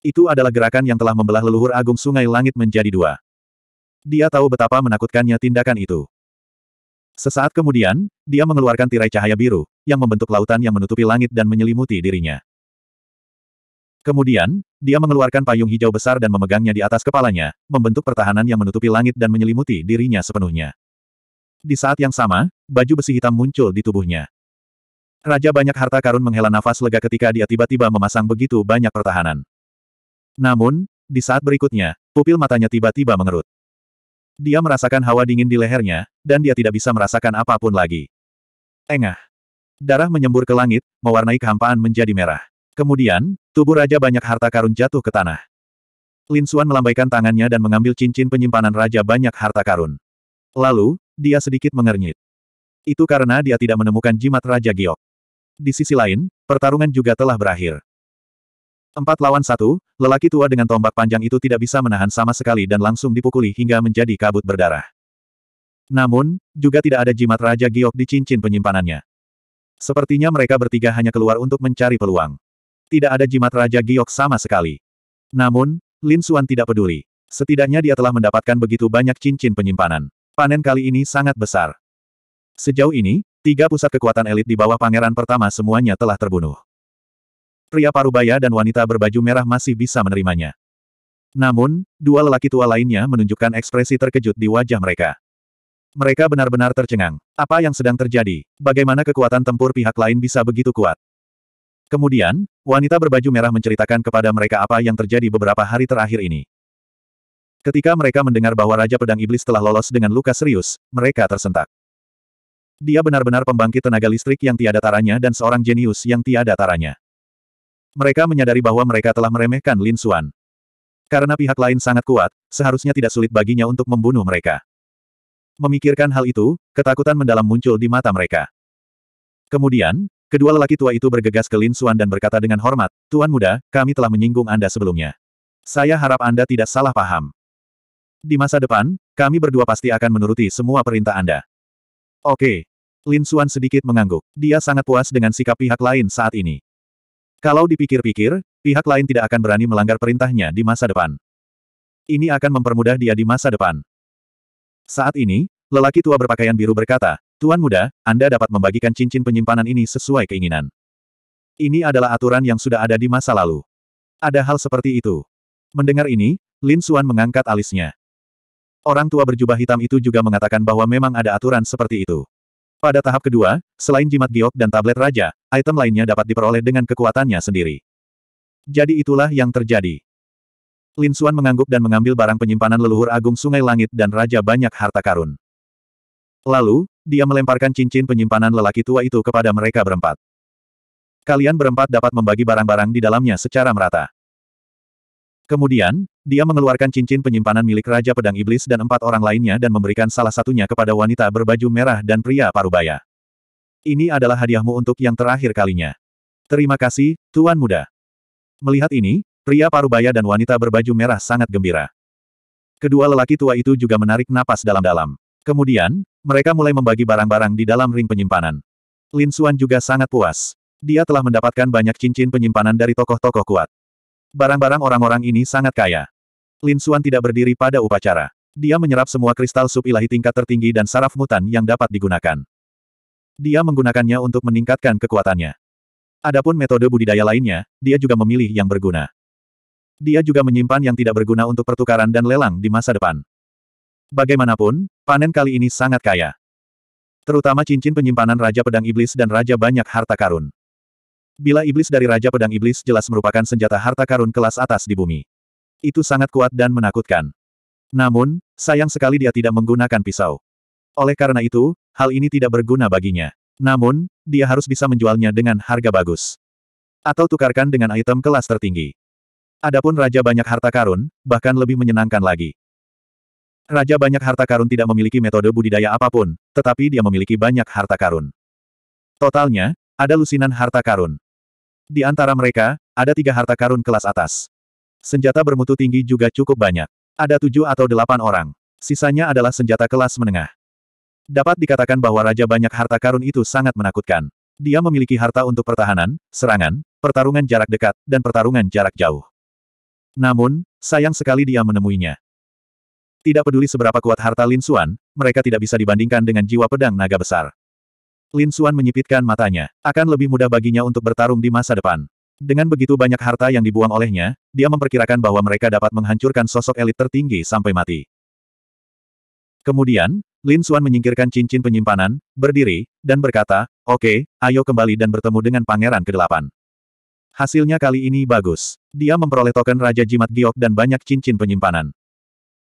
Itu adalah gerakan yang telah membelah leluhur agung sungai langit menjadi dua. Dia tahu betapa menakutkannya tindakan itu. Sesaat kemudian, dia mengeluarkan tirai cahaya biru, yang membentuk lautan yang menutupi langit dan menyelimuti dirinya. Kemudian, dia mengeluarkan payung hijau besar dan memegangnya di atas kepalanya, membentuk pertahanan yang menutupi langit dan menyelimuti dirinya sepenuhnya. Di saat yang sama, baju besi hitam muncul di tubuhnya. Raja banyak harta karun menghela nafas lega ketika dia tiba-tiba memasang begitu banyak pertahanan. Namun, di saat berikutnya, pupil matanya tiba-tiba mengerut. Dia merasakan hawa dingin di lehernya, dan dia tidak bisa merasakan apapun lagi. Engah. Darah menyembur ke langit, mewarnai kehampaan menjadi merah. Kemudian, tubuh raja banyak harta karun jatuh ke tanah. Lin Xuan melambaikan tangannya dan mengambil cincin penyimpanan raja banyak harta karun. Lalu, dia sedikit mengernyit. Itu karena dia tidak menemukan jimat Raja Giok. Di sisi lain, pertarungan juga telah berakhir. Empat lawan satu, lelaki tua dengan tombak panjang itu tidak bisa menahan sama sekali dan langsung dipukuli hingga menjadi kabut berdarah. Namun, juga tidak ada jimat Raja Giok di cincin penyimpanannya. Sepertinya mereka bertiga hanya keluar untuk mencari peluang. Tidak ada jimat Raja Giok sama sekali. Namun, Lin Suan tidak peduli. Setidaknya dia telah mendapatkan begitu banyak cincin penyimpanan. Panen kali ini sangat besar. Sejauh ini, tiga pusat kekuatan elit di bawah pangeran pertama semuanya telah terbunuh. Pria parubaya dan wanita berbaju merah masih bisa menerimanya. Namun, dua lelaki tua lainnya menunjukkan ekspresi terkejut di wajah mereka. Mereka benar-benar tercengang. Apa yang sedang terjadi? Bagaimana kekuatan tempur pihak lain bisa begitu kuat? Kemudian, wanita berbaju merah menceritakan kepada mereka apa yang terjadi beberapa hari terakhir ini. Ketika mereka mendengar bahwa Raja Pedang Iblis telah lolos dengan luka serius, mereka tersentak. Dia benar-benar pembangkit tenaga listrik yang tiada taranya dan seorang jenius yang tiada taranya. Mereka menyadari bahwa mereka telah meremehkan Lin Xuan. Karena pihak lain sangat kuat, seharusnya tidak sulit baginya untuk membunuh mereka. Memikirkan hal itu, ketakutan mendalam muncul di mata mereka. Kemudian, kedua lelaki tua itu bergegas ke Lin Xuan dan berkata dengan hormat, Tuan muda, kami telah menyinggung Anda sebelumnya. Saya harap Anda tidak salah paham. Di masa depan, kami berdua pasti akan menuruti semua perintah Anda. Oke. Lin Xuan sedikit mengangguk. Dia sangat puas dengan sikap pihak lain saat ini. Kalau dipikir-pikir, pihak lain tidak akan berani melanggar perintahnya di masa depan. Ini akan mempermudah dia di masa depan. Saat ini, lelaki tua berpakaian biru berkata, Tuan muda, Anda dapat membagikan cincin penyimpanan ini sesuai keinginan. Ini adalah aturan yang sudah ada di masa lalu. Ada hal seperti itu. Mendengar ini, Lin Xuan mengangkat alisnya. Orang tua berjubah hitam itu juga mengatakan bahwa memang ada aturan seperti itu. Pada tahap kedua, selain jimat giok dan tablet raja, item lainnya dapat diperoleh dengan kekuatannya sendiri. Jadi itulah yang terjadi. Lin Suan mengangguk dan mengambil barang penyimpanan leluhur agung Sungai Langit dan Raja banyak harta karun. Lalu, dia melemparkan cincin penyimpanan lelaki tua itu kepada mereka berempat. Kalian berempat dapat membagi barang-barang di dalamnya secara merata. Kemudian, dia mengeluarkan cincin penyimpanan milik Raja Pedang Iblis dan empat orang lainnya dan memberikan salah satunya kepada wanita berbaju merah dan pria parubaya. Ini adalah hadiahmu untuk yang terakhir kalinya. Terima kasih, Tuan Muda. Melihat ini, pria parubaya dan wanita berbaju merah sangat gembira. Kedua lelaki tua itu juga menarik napas dalam-dalam. Kemudian, mereka mulai membagi barang-barang di dalam ring penyimpanan. Lin Xuan juga sangat puas. Dia telah mendapatkan banyak cincin penyimpanan dari tokoh-tokoh kuat. Barang-barang orang-orang ini sangat kaya. Lin Xuan tidak berdiri pada upacara. Dia menyerap semua kristal sub ilahi tingkat tertinggi dan saraf mutan yang dapat digunakan. Dia menggunakannya untuk meningkatkan kekuatannya. Adapun metode budidaya lainnya, dia juga memilih yang berguna. Dia juga menyimpan yang tidak berguna untuk pertukaran dan lelang di masa depan. Bagaimanapun, panen kali ini sangat kaya. Terutama cincin penyimpanan Raja Pedang Iblis dan Raja Banyak Harta Karun. Bila iblis dari Raja Pedang Iblis jelas merupakan senjata harta karun kelas atas di bumi. Itu sangat kuat dan menakutkan. Namun, sayang sekali dia tidak menggunakan pisau. Oleh karena itu, hal ini tidak berguna baginya. Namun, dia harus bisa menjualnya dengan harga bagus. Atau tukarkan dengan item kelas tertinggi. Adapun Raja Banyak Harta Karun, bahkan lebih menyenangkan lagi. Raja Banyak Harta Karun tidak memiliki metode budidaya apapun, tetapi dia memiliki banyak harta karun. Totalnya, ada lusinan harta karun. Di antara mereka, ada tiga harta karun kelas atas. Senjata bermutu tinggi juga cukup banyak. Ada tujuh atau delapan orang. Sisanya adalah senjata kelas menengah. Dapat dikatakan bahwa raja banyak harta karun itu sangat menakutkan. Dia memiliki harta untuk pertahanan, serangan, pertarungan jarak dekat, dan pertarungan jarak jauh. Namun, sayang sekali dia menemuinya. Tidak peduli seberapa kuat harta Lin Xuan, mereka tidak bisa dibandingkan dengan jiwa pedang naga besar. Lin Xuan menyipitkan matanya. Akan lebih mudah baginya untuk bertarung di masa depan. Dengan begitu banyak harta yang dibuang olehnya, dia memperkirakan bahwa mereka dapat menghancurkan sosok elit tertinggi sampai mati. Kemudian, Lin Xuan menyingkirkan cincin penyimpanan, berdiri, dan berkata, Oke, okay, ayo kembali dan bertemu dengan Pangeran ke-8. Hasilnya kali ini bagus. Dia memperoleh token Raja Jimat Giok dan banyak cincin penyimpanan.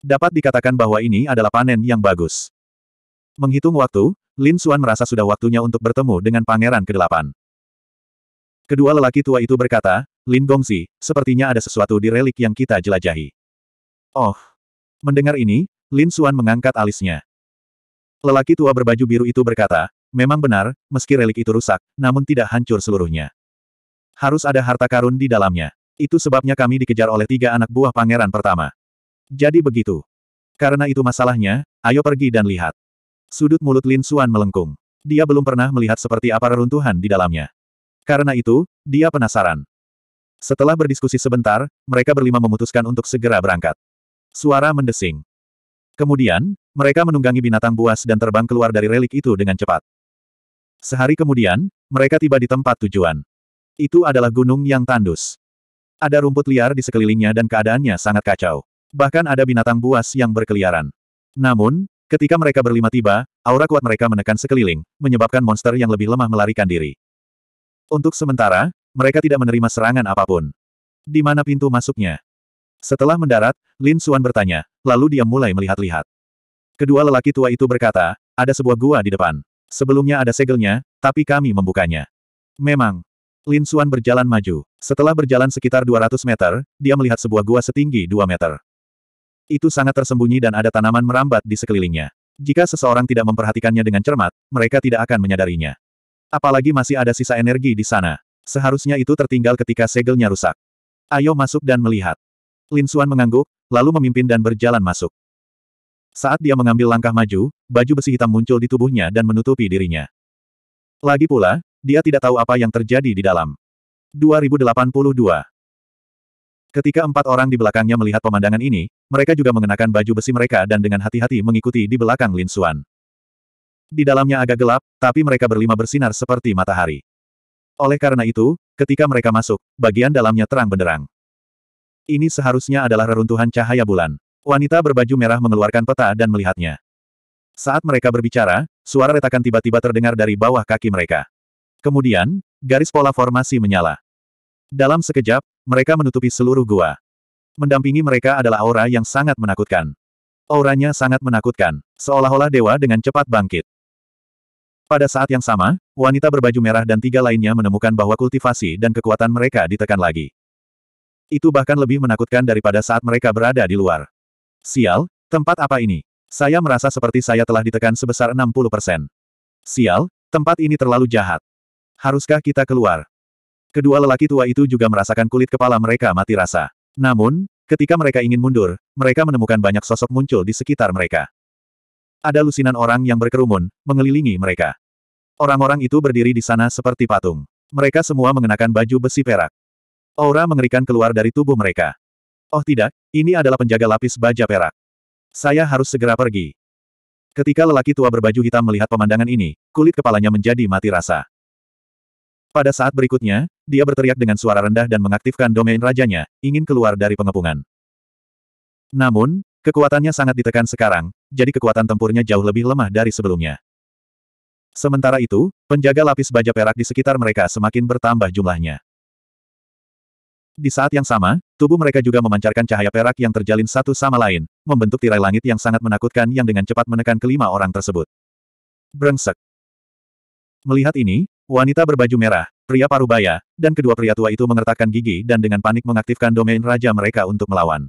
Dapat dikatakan bahwa ini adalah panen yang bagus. Menghitung waktu, Lin Xuan merasa sudah waktunya untuk bertemu dengan Pangeran ke-8. Kedua lelaki tua itu berkata, Lin Gongsi, sepertinya ada sesuatu di relik yang kita jelajahi. Oh! Mendengar ini, Lin Xuan mengangkat alisnya. Lelaki tua berbaju biru itu berkata, memang benar, meski relik itu rusak, namun tidak hancur seluruhnya. Harus ada harta karun di dalamnya. Itu sebabnya kami dikejar oleh tiga anak buah pangeran pertama. Jadi begitu. Karena itu masalahnya, ayo pergi dan lihat. Sudut mulut Lin Suan melengkung. Dia belum pernah melihat seperti apa reruntuhan di dalamnya. Karena itu, dia penasaran. Setelah berdiskusi sebentar, mereka berlima memutuskan untuk segera berangkat. Suara mendesing. Kemudian, mereka menunggangi binatang buas dan terbang keluar dari relik itu dengan cepat. Sehari kemudian, mereka tiba di tempat tujuan. Itu adalah gunung yang tandus. Ada rumput liar di sekelilingnya dan keadaannya sangat kacau. Bahkan ada binatang buas yang berkeliaran. Namun, ketika mereka berlima tiba, aura kuat mereka menekan sekeliling, menyebabkan monster yang lebih lemah melarikan diri. Untuk sementara, mereka tidak menerima serangan apapun. Di mana pintu masuknya? Setelah mendarat, Lin Xuan bertanya, lalu dia mulai melihat-lihat. Kedua lelaki tua itu berkata, ada sebuah gua di depan. Sebelumnya ada segelnya, tapi kami membukanya. Memang. Lin Xuan berjalan maju. Setelah berjalan sekitar 200 meter, dia melihat sebuah gua setinggi 2 meter. Itu sangat tersembunyi dan ada tanaman merambat di sekelilingnya. Jika seseorang tidak memperhatikannya dengan cermat, mereka tidak akan menyadarinya. Apalagi masih ada sisa energi di sana. Seharusnya itu tertinggal ketika segelnya rusak. Ayo masuk dan melihat. Lin Xuan mengangguk, lalu memimpin dan berjalan masuk. Saat dia mengambil langkah maju, baju besi hitam muncul di tubuhnya dan menutupi dirinya. Lagi pula, dia tidak tahu apa yang terjadi di dalam. 2082 Ketika empat orang di belakangnya melihat pemandangan ini, mereka juga mengenakan baju besi mereka dan dengan hati-hati mengikuti di belakang Lin Xuan. Di dalamnya agak gelap, tapi mereka berlima bersinar seperti matahari. Oleh karena itu, ketika mereka masuk, bagian dalamnya terang benderang. Ini seharusnya adalah reruntuhan cahaya bulan. Wanita berbaju merah mengeluarkan peta dan melihatnya. Saat mereka berbicara, suara retakan tiba-tiba terdengar dari bawah kaki mereka. Kemudian, garis pola formasi menyala. Dalam sekejap, mereka menutupi seluruh gua. Mendampingi mereka adalah aura yang sangat menakutkan. Auranya sangat menakutkan, seolah-olah dewa dengan cepat bangkit. Pada saat yang sama, wanita berbaju merah dan tiga lainnya menemukan bahwa kultivasi dan kekuatan mereka ditekan lagi. Itu bahkan lebih menakutkan daripada saat mereka berada di luar. Sial, tempat apa ini? Saya merasa seperti saya telah ditekan sebesar 60%. Sial, tempat ini terlalu jahat. Haruskah kita keluar? Kedua lelaki tua itu juga merasakan kulit kepala mereka mati rasa. Namun, ketika mereka ingin mundur, mereka menemukan banyak sosok muncul di sekitar mereka. Ada lusinan orang yang berkerumun, mengelilingi mereka. Orang-orang itu berdiri di sana seperti patung. Mereka semua mengenakan baju besi perak. Aura mengerikan keluar dari tubuh mereka. Oh tidak, ini adalah penjaga lapis baja perak. Saya harus segera pergi. Ketika lelaki tua berbaju hitam melihat pemandangan ini, kulit kepalanya menjadi mati rasa. Pada saat berikutnya, dia berteriak dengan suara rendah dan mengaktifkan domain rajanya, ingin keluar dari pengepungan. Namun, kekuatannya sangat ditekan sekarang, jadi kekuatan tempurnya jauh lebih lemah dari sebelumnya. Sementara itu, penjaga lapis baja perak di sekitar mereka semakin bertambah jumlahnya. Di saat yang sama, tubuh mereka juga memancarkan cahaya perak yang terjalin satu sama lain, membentuk tirai langit yang sangat menakutkan yang dengan cepat menekan kelima orang tersebut. Brengsek. Melihat ini, wanita berbaju merah, pria parubaya, dan kedua pria tua itu mengertakkan gigi dan dengan panik mengaktifkan domain raja mereka untuk melawan.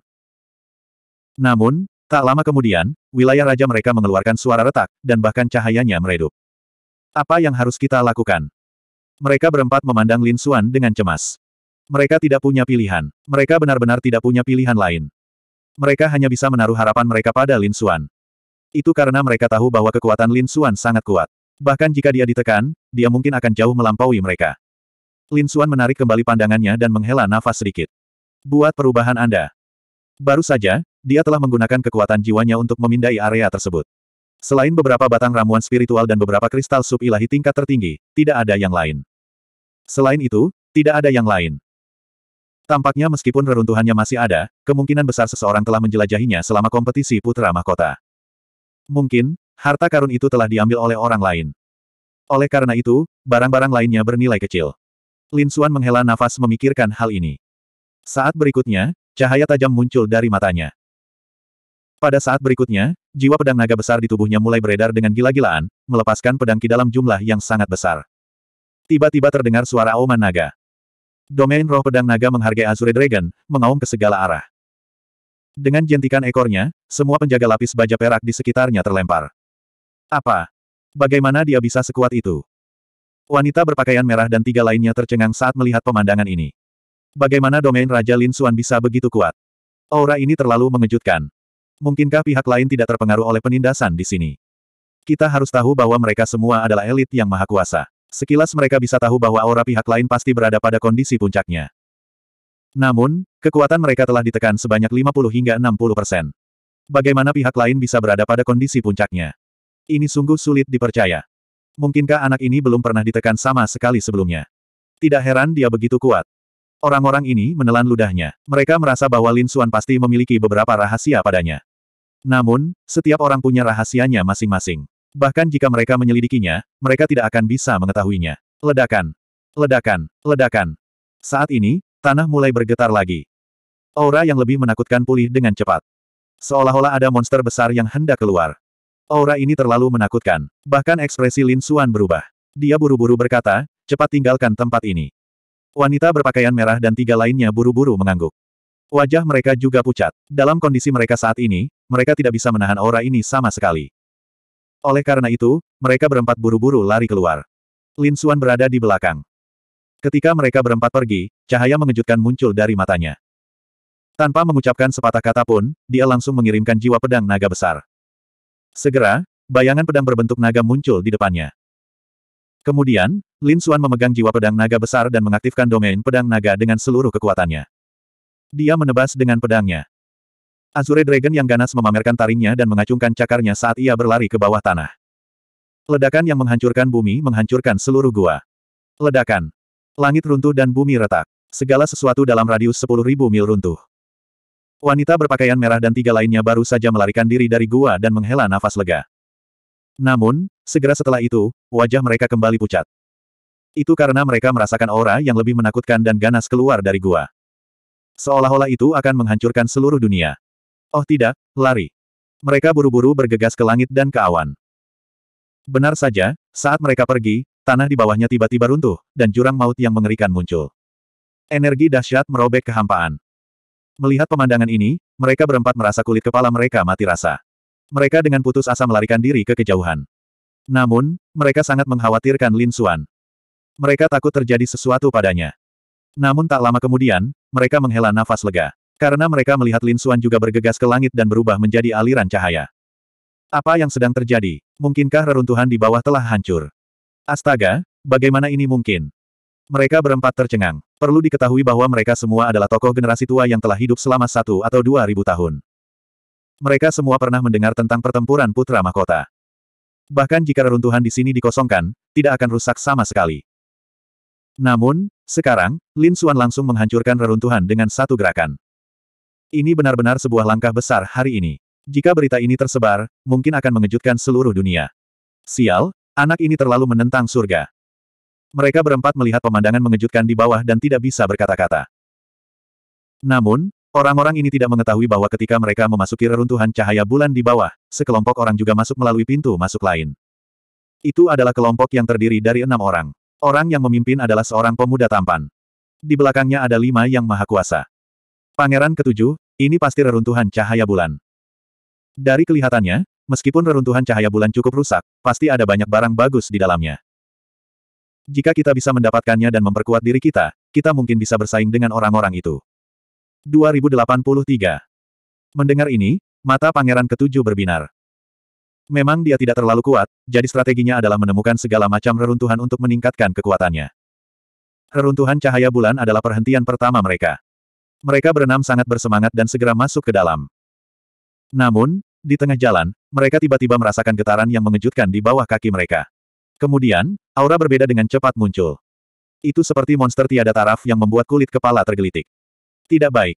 Namun, tak lama kemudian, wilayah raja mereka mengeluarkan suara retak, dan bahkan cahayanya meredup. Apa yang harus kita lakukan? Mereka berempat memandang Lin Xuan dengan cemas. Mereka tidak punya pilihan. Mereka benar-benar tidak punya pilihan lain. Mereka hanya bisa menaruh harapan mereka pada Lin Xuan. Itu karena mereka tahu bahwa kekuatan Lin Xuan sangat kuat. Bahkan jika dia ditekan, dia mungkin akan jauh melampaui mereka. Lin Xuan menarik kembali pandangannya dan menghela nafas sedikit. Buat perubahan Anda. Baru saja, dia telah menggunakan kekuatan jiwanya untuk memindai area tersebut. Selain beberapa batang ramuan spiritual dan beberapa kristal sub ilahi tingkat tertinggi, tidak ada yang lain. Selain itu, tidak ada yang lain. Tampaknya meskipun reruntuhannya masih ada, kemungkinan besar seseorang telah menjelajahinya selama kompetisi putra mahkota. Mungkin, harta karun itu telah diambil oleh orang lain. Oleh karena itu, barang-barang lainnya bernilai kecil. Lin Xuan menghela nafas memikirkan hal ini. Saat berikutnya, cahaya tajam muncul dari matanya. Pada saat berikutnya, jiwa pedang naga besar di tubuhnya mulai beredar dengan gila-gilaan, melepaskan pedang ki dalam jumlah yang sangat besar. Tiba-tiba terdengar suara auman naga. Domain roh pedang naga menghargai Azure Dragon, mengaum ke segala arah. Dengan jentikan ekornya, semua penjaga lapis baja perak di sekitarnya terlempar. Apa? Bagaimana dia bisa sekuat itu? Wanita berpakaian merah dan tiga lainnya tercengang saat melihat pemandangan ini. Bagaimana domain Raja Lin Suan bisa begitu kuat? Aura ini terlalu mengejutkan. Mungkinkah pihak lain tidak terpengaruh oleh penindasan di sini? Kita harus tahu bahwa mereka semua adalah elit yang maha kuasa. Sekilas mereka bisa tahu bahwa aura pihak lain pasti berada pada kondisi puncaknya. Namun, kekuatan mereka telah ditekan sebanyak 50 hingga 60 persen. Bagaimana pihak lain bisa berada pada kondisi puncaknya? Ini sungguh sulit dipercaya. Mungkinkah anak ini belum pernah ditekan sama sekali sebelumnya? Tidak heran dia begitu kuat. Orang-orang ini menelan ludahnya. Mereka merasa bahwa Lin Xuan pasti memiliki beberapa rahasia padanya. Namun, setiap orang punya rahasianya masing-masing. Bahkan jika mereka menyelidikinya, mereka tidak akan bisa mengetahuinya. Ledakan! Ledakan! Ledakan! Saat ini, tanah mulai bergetar lagi. Aura yang lebih menakutkan pulih dengan cepat. Seolah-olah ada monster besar yang hendak keluar. Aura ini terlalu menakutkan. Bahkan ekspresi Lin Suan berubah. Dia buru-buru berkata, cepat tinggalkan tempat ini. Wanita berpakaian merah dan tiga lainnya buru-buru mengangguk. Wajah mereka juga pucat. Dalam kondisi mereka saat ini, mereka tidak bisa menahan aura ini sama sekali. Oleh karena itu, mereka berempat buru-buru lari keluar. Lin Xuan berada di belakang. Ketika mereka berempat pergi, cahaya mengejutkan muncul dari matanya. Tanpa mengucapkan sepatah kata pun, dia langsung mengirimkan jiwa pedang naga besar. Segera, bayangan pedang berbentuk naga muncul di depannya. Kemudian, Lin Xuan memegang jiwa pedang naga besar dan mengaktifkan domain pedang naga dengan seluruh kekuatannya. Dia menebas dengan pedangnya. Azure Dragon yang ganas memamerkan taringnya dan mengacungkan cakarnya saat ia berlari ke bawah tanah. Ledakan yang menghancurkan bumi menghancurkan seluruh gua. Ledakan. Langit runtuh dan bumi retak. Segala sesuatu dalam radius 10.000 mil runtuh. Wanita berpakaian merah dan tiga lainnya baru saja melarikan diri dari gua dan menghela nafas lega. Namun, segera setelah itu, wajah mereka kembali pucat. Itu karena mereka merasakan aura yang lebih menakutkan dan ganas keluar dari gua. Seolah-olah itu akan menghancurkan seluruh dunia. Oh tidak, lari. Mereka buru-buru bergegas ke langit dan ke awan. Benar saja, saat mereka pergi, tanah di bawahnya tiba-tiba runtuh, dan jurang maut yang mengerikan muncul. Energi dahsyat merobek kehampaan. Melihat pemandangan ini, mereka berempat merasa kulit kepala mereka mati rasa. Mereka dengan putus asa melarikan diri ke kejauhan. Namun, mereka sangat mengkhawatirkan Lin Xuan. Mereka takut terjadi sesuatu padanya. Namun tak lama kemudian, mereka menghela nafas lega. Karena mereka melihat Lin Xuan juga bergegas ke langit dan berubah menjadi aliran cahaya. Apa yang sedang terjadi? Mungkinkah reruntuhan di bawah telah hancur? Astaga, bagaimana ini mungkin? Mereka berempat tercengang. Perlu diketahui bahwa mereka semua adalah tokoh generasi tua yang telah hidup selama satu atau dua ribu tahun. Mereka semua pernah mendengar tentang pertempuran Putra Mahkota. Bahkan jika reruntuhan di sini dikosongkan, tidak akan rusak sama sekali. Namun, sekarang, Lin Xuan langsung menghancurkan reruntuhan dengan satu gerakan. Ini benar-benar sebuah langkah besar hari ini. Jika berita ini tersebar, mungkin akan mengejutkan seluruh dunia. Sial, anak ini terlalu menentang surga. Mereka berempat melihat pemandangan mengejutkan di bawah dan tidak bisa berkata-kata. Namun, orang-orang ini tidak mengetahui bahwa ketika mereka memasuki reruntuhan cahaya bulan di bawah, sekelompok orang juga masuk melalui pintu masuk lain. Itu adalah kelompok yang terdiri dari enam orang. Orang yang memimpin adalah seorang pemuda tampan. Di belakangnya ada lima yang maha kuasa. Pangeran ketujuh, ini pasti reruntuhan cahaya bulan. Dari kelihatannya, meskipun reruntuhan cahaya bulan cukup rusak, pasti ada banyak barang bagus di dalamnya. Jika kita bisa mendapatkannya dan memperkuat diri kita, kita mungkin bisa bersaing dengan orang-orang itu. 2083 Mendengar ini, mata pangeran ketujuh berbinar. Memang dia tidak terlalu kuat, jadi strateginya adalah menemukan segala macam reruntuhan untuk meningkatkan kekuatannya. Reruntuhan cahaya bulan adalah perhentian pertama mereka. Mereka berenam sangat bersemangat dan segera masuk ke dalam. Namun, di tengah jalan, mereka tiba-tiba merasakan getaran yang mengejutkan di bawah kaki mereka. Kemudian, aura berbeda dengan cepat muncul. Itu seperti monster tiada taraf yang membuat kulit kepala tergelitik. Tidak baik.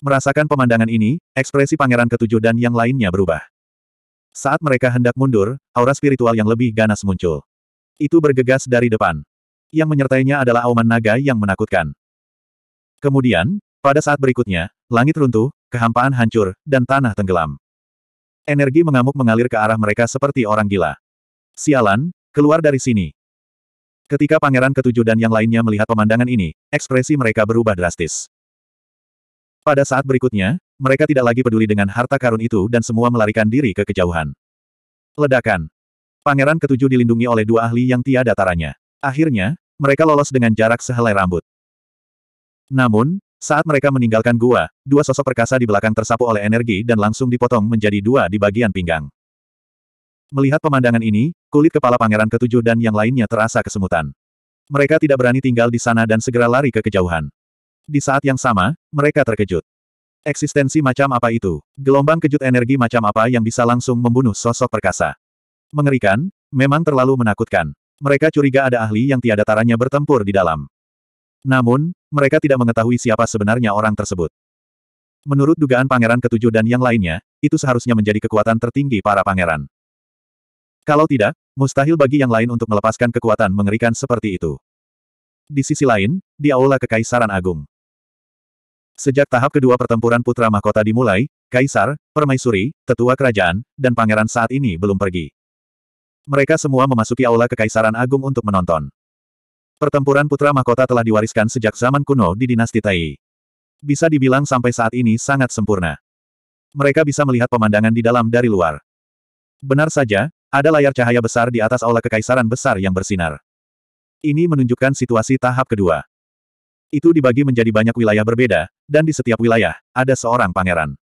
Merasakan pemandangan ini, ekspresi pangeran ketujuh dan yang lainnya berubah. Saat mereka hendak mundur, aura spiritual yang lebih ganas muncul. Itu bergegas dari depan. Yang menyertainya adalah auman naga yang menakutkan. Kemudian, pada saat berikutnya, langit runtuh, kehampaan hancur, dan tanah tenggelam. Energi mengamuk mengalir ke arah mereka seperti orang gila. Sialan, keluar dari sini. Ketika pangeran ketujuh dan yang lainnya melihat pemandangan ini, ekspresi mereka berubah drastis. Pada saat berikutnya, mereka tidak lagi peduli dengan harta karun itu dan semua melarikan diri ke kejauhan. Ledakan. Pangeran ketujuh dilindungi oleh dua ahli yang tiada taranya. Akhirnya, mereka lolos dengan jarak sehelai rambut. Namun, saat mereka meninggalkan gua, dua sosok perkasa di belakang tersapu oleh energi dan langsung dipotong menjadi dua di bagian pinggang. Melihat pemandangan ini, kulit kepala pangeran ketujuh dan yang lainnya terasa kesemutan. Mereka tidak berani tinggal di sana dan segera lari ke kejauhan. Di saat yang sama, mereka terkejut. Eksistensi macam apa itu? Gelombang kejut energi macam apa yang bisa langsung membunuh sosok perkasa? Mengerikan, memang terlalu menakutkan. Mereka curiga ada ahli yang tiada taranya bertempur di dalam. Namun, mereka tidak mengetahui siapa sebenarnya orang tersebut. Menurut dugaan pangeran ketujuh dan yang lainnya, itu seharusnya menjadi kekuatan tertinggi para pangeran. Kalau tidak, mustahil bagi yang lain untuk melepaskan kekuatan mengerikan seperti itu. Di sisi lain, di aula kekaisaran agung. Sejak tahap kedua pertempuran putra mahkota dimulai, kaisar, permaisuri, tetua kerajaan, dan pangeran saat ini belum pergi. Mereka semua memasuki aula kekaisaran agung untuk menonton. Pertempuran Putra Mahkota telah diwariskan sejak zaman kuno di dinasti Tai. Bisa dibilang sampai saat ini sangat sempurna. Mereka bisa melihat pemandangan di dalam dari luar. Benar saja, ada layar cahaya besar di atas aula kekaisaran besar yang bersinar. Ini menunjukkan situasi tahap kedua. Itu dibagi menjadi banyak wilayah berbeda, dan di setiap wilayah, ada seorang pangeran.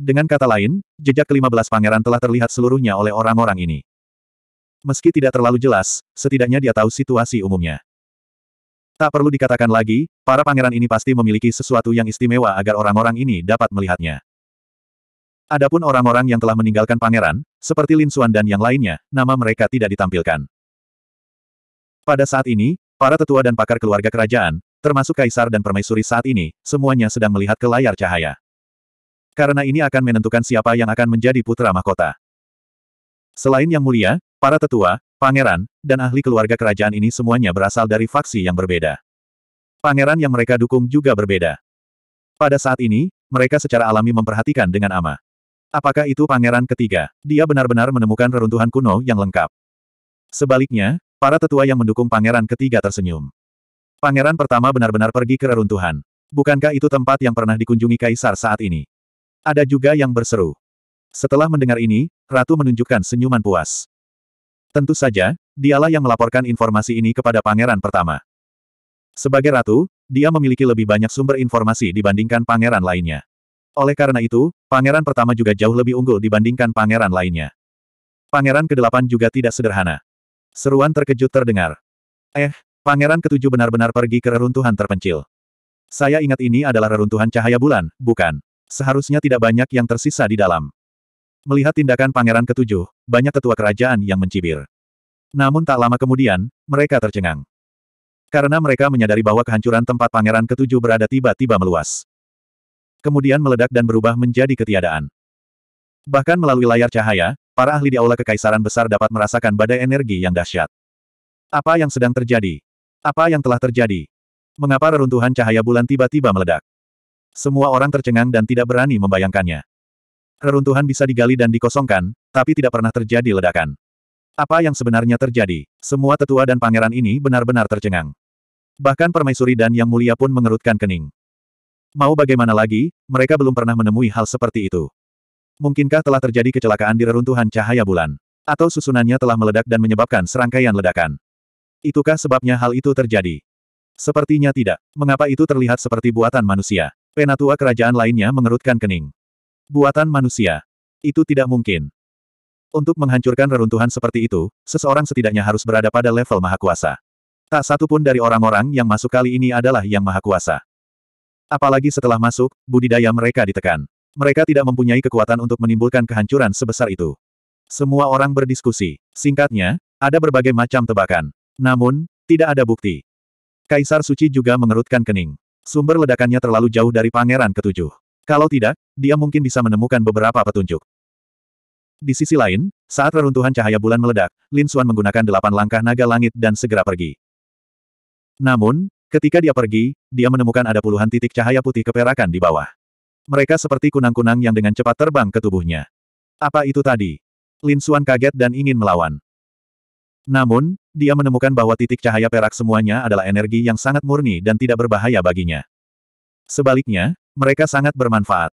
Dengan kata lain, jejak kelima belas pangeran telah terlihat seluruhnya oleh orang-orang ini. Meski tidak terlalu jelas, setidaknya dia tahu situasi umumnya. Tak perlu dikatakan lagi, para pangeran ini pasti memiliki sesuatu yang istimewa agar orang-orang ini dapat melihatnya. Adapun orang-orang yang telah meninggalkan pangeran, seperti Lin Xuan dan yang lainnya, nama mereka tidak ditampilkan. Pada saat ini, para tetua dan pakar keluarga kerajaan, termasuk kaisar dan permaisuri saat ini, semuanya sedang melihat ke layar cahaya. Karena ini akan menentukan siapa yang akan menjadi putra mahkota. Selain yang mulia, Para tetua, pangeran, dan ahli keluarga kerajaan ini semuanya berasal dari faksi yang berbeda. Pangeran yang mereka dukung juga berbeda. Pada saat ini, mereka secara alami memperhatikan dengan ama. Apakah itu pangeran ketiga? Dia benar-benar menemukan reruntuhan kuno yang lengkap. Sebaliknya, para tetua yang mendukung pangeran ketiga tersenyum. Pangeran pertama benar-benar pergi ke reruntuhan. Bukankah itu tempat yang pernah dikunjungi kaisar saat ini? Ada juga yang berseru. Setelah mendengar ini, Ratu menunjukkan senyuman puas. Tentu saja, dialah yang melaporkan informasi ini kepada pangeran pertama. Sebagai ratu, dia memiliki lebih banyak sumber informasi dibandingkan pangeran lainnya. Oleh karena itu, pangeran pertama juga jauh lebih unggul dibandingkan pangeran lainnya. Pangeran ke-8 juga tidak sederhana. Seruan terkejut terdengar. Eh, pangeran ketujuh benar-benar pergi ke reruntuhan terpencil. Saya ingat ini adalah reruntuhan cahaya bulan, bukan? Seharusnya tidak banyak yang tersisa di dalam. Melihat tindakan pangeran ketujuh, banyak tetua kerajaan yang mencibir. Namun tak lama kemudian, mereka tercengang. Karena mereka menyadari bahwa kehancuran tempat pangeran ketujuh berada tiba-tiba meluas. Kemudian meledak dan berubah menjadi ketiadaan. Bahkan melalui layar cahaya, para ahli di aula kekaisaran besar dapat merasakan badai energi yang dahsyat. Apa yang sedang terjadi? Apa yang telah terjadi? Mengapa reruntuhan cahaya bulan tiba-tiba meledak? Semua orang tercengang dan tidak berani membayangkannya. Reruntuhan bisa digali dan dikosongkan, tapi tidak pernah terjadi ledakan. Apa yang sebenarnya terjadi? Semua tetua dan pangeran ini benar-benar tercengang. Bahkan permaisuri dan yang mulia pun mengerutkan kening. Mau bagaimana lagi, mereka belum pernah menemui hal seperti itu. Mungkinkah telah terjadi kecelakaan di reruntuhan cahaya bulan? Atau susunannya telah meledak dan menyebabkan serangkaian ledakan? Itukah sebabnya hal itu terjadi? Sepertinya tidak. Mengapa itu terlihat seperti buatan manusia? Penatua kerajaan lainnya mengerutkan kening. Buatan manusia. Itu tidak mungkin. Untuk menghancurkan reruntuhan seperti itu, seseorang setidaknya harus berada pada level maha kuasa. Tak satu pun dari orang-orang yang masuk kali ini adalah yang maha kuasa. Apalagi setelah masuk, budidaya mereka ditekan. Mereka tidak mempunyai kekuatan untuk menimbulkan kehancuran sebesar itu. Semua orang berdiskusi. Singkatnya, ada berbagai macam tebakan. Namun, tidak ada bukti. Kaisar Suci juga mengerutkan kening. Sumber ledakannya terlalu jauh dari pangeran ketujuh. Kalau tidak, dia mungkin bisa menemukan beberapa petunjuk. Di sisi lain, saat reruntuhan cahaya bulan meledak, Lin Xuan menggunakan delapan langkah naga langit dan segera pergi. Namun, ketika dia pergi, dia menemukan ada puluhan titik cahaya putih keperakan di bawah. Mereka seperti kunang-kunang yang dengan cepat terbang ke tubuhnya. Apa itu tadi? Lin Xuan kaget dan ingin melawan. Namun, dia menemukan bahwa titik cahaya perak semuanya adalah energi yang sangat murni dan tidak berbahaya baginya. Sebaliknya, mereka sangat bermanfaat.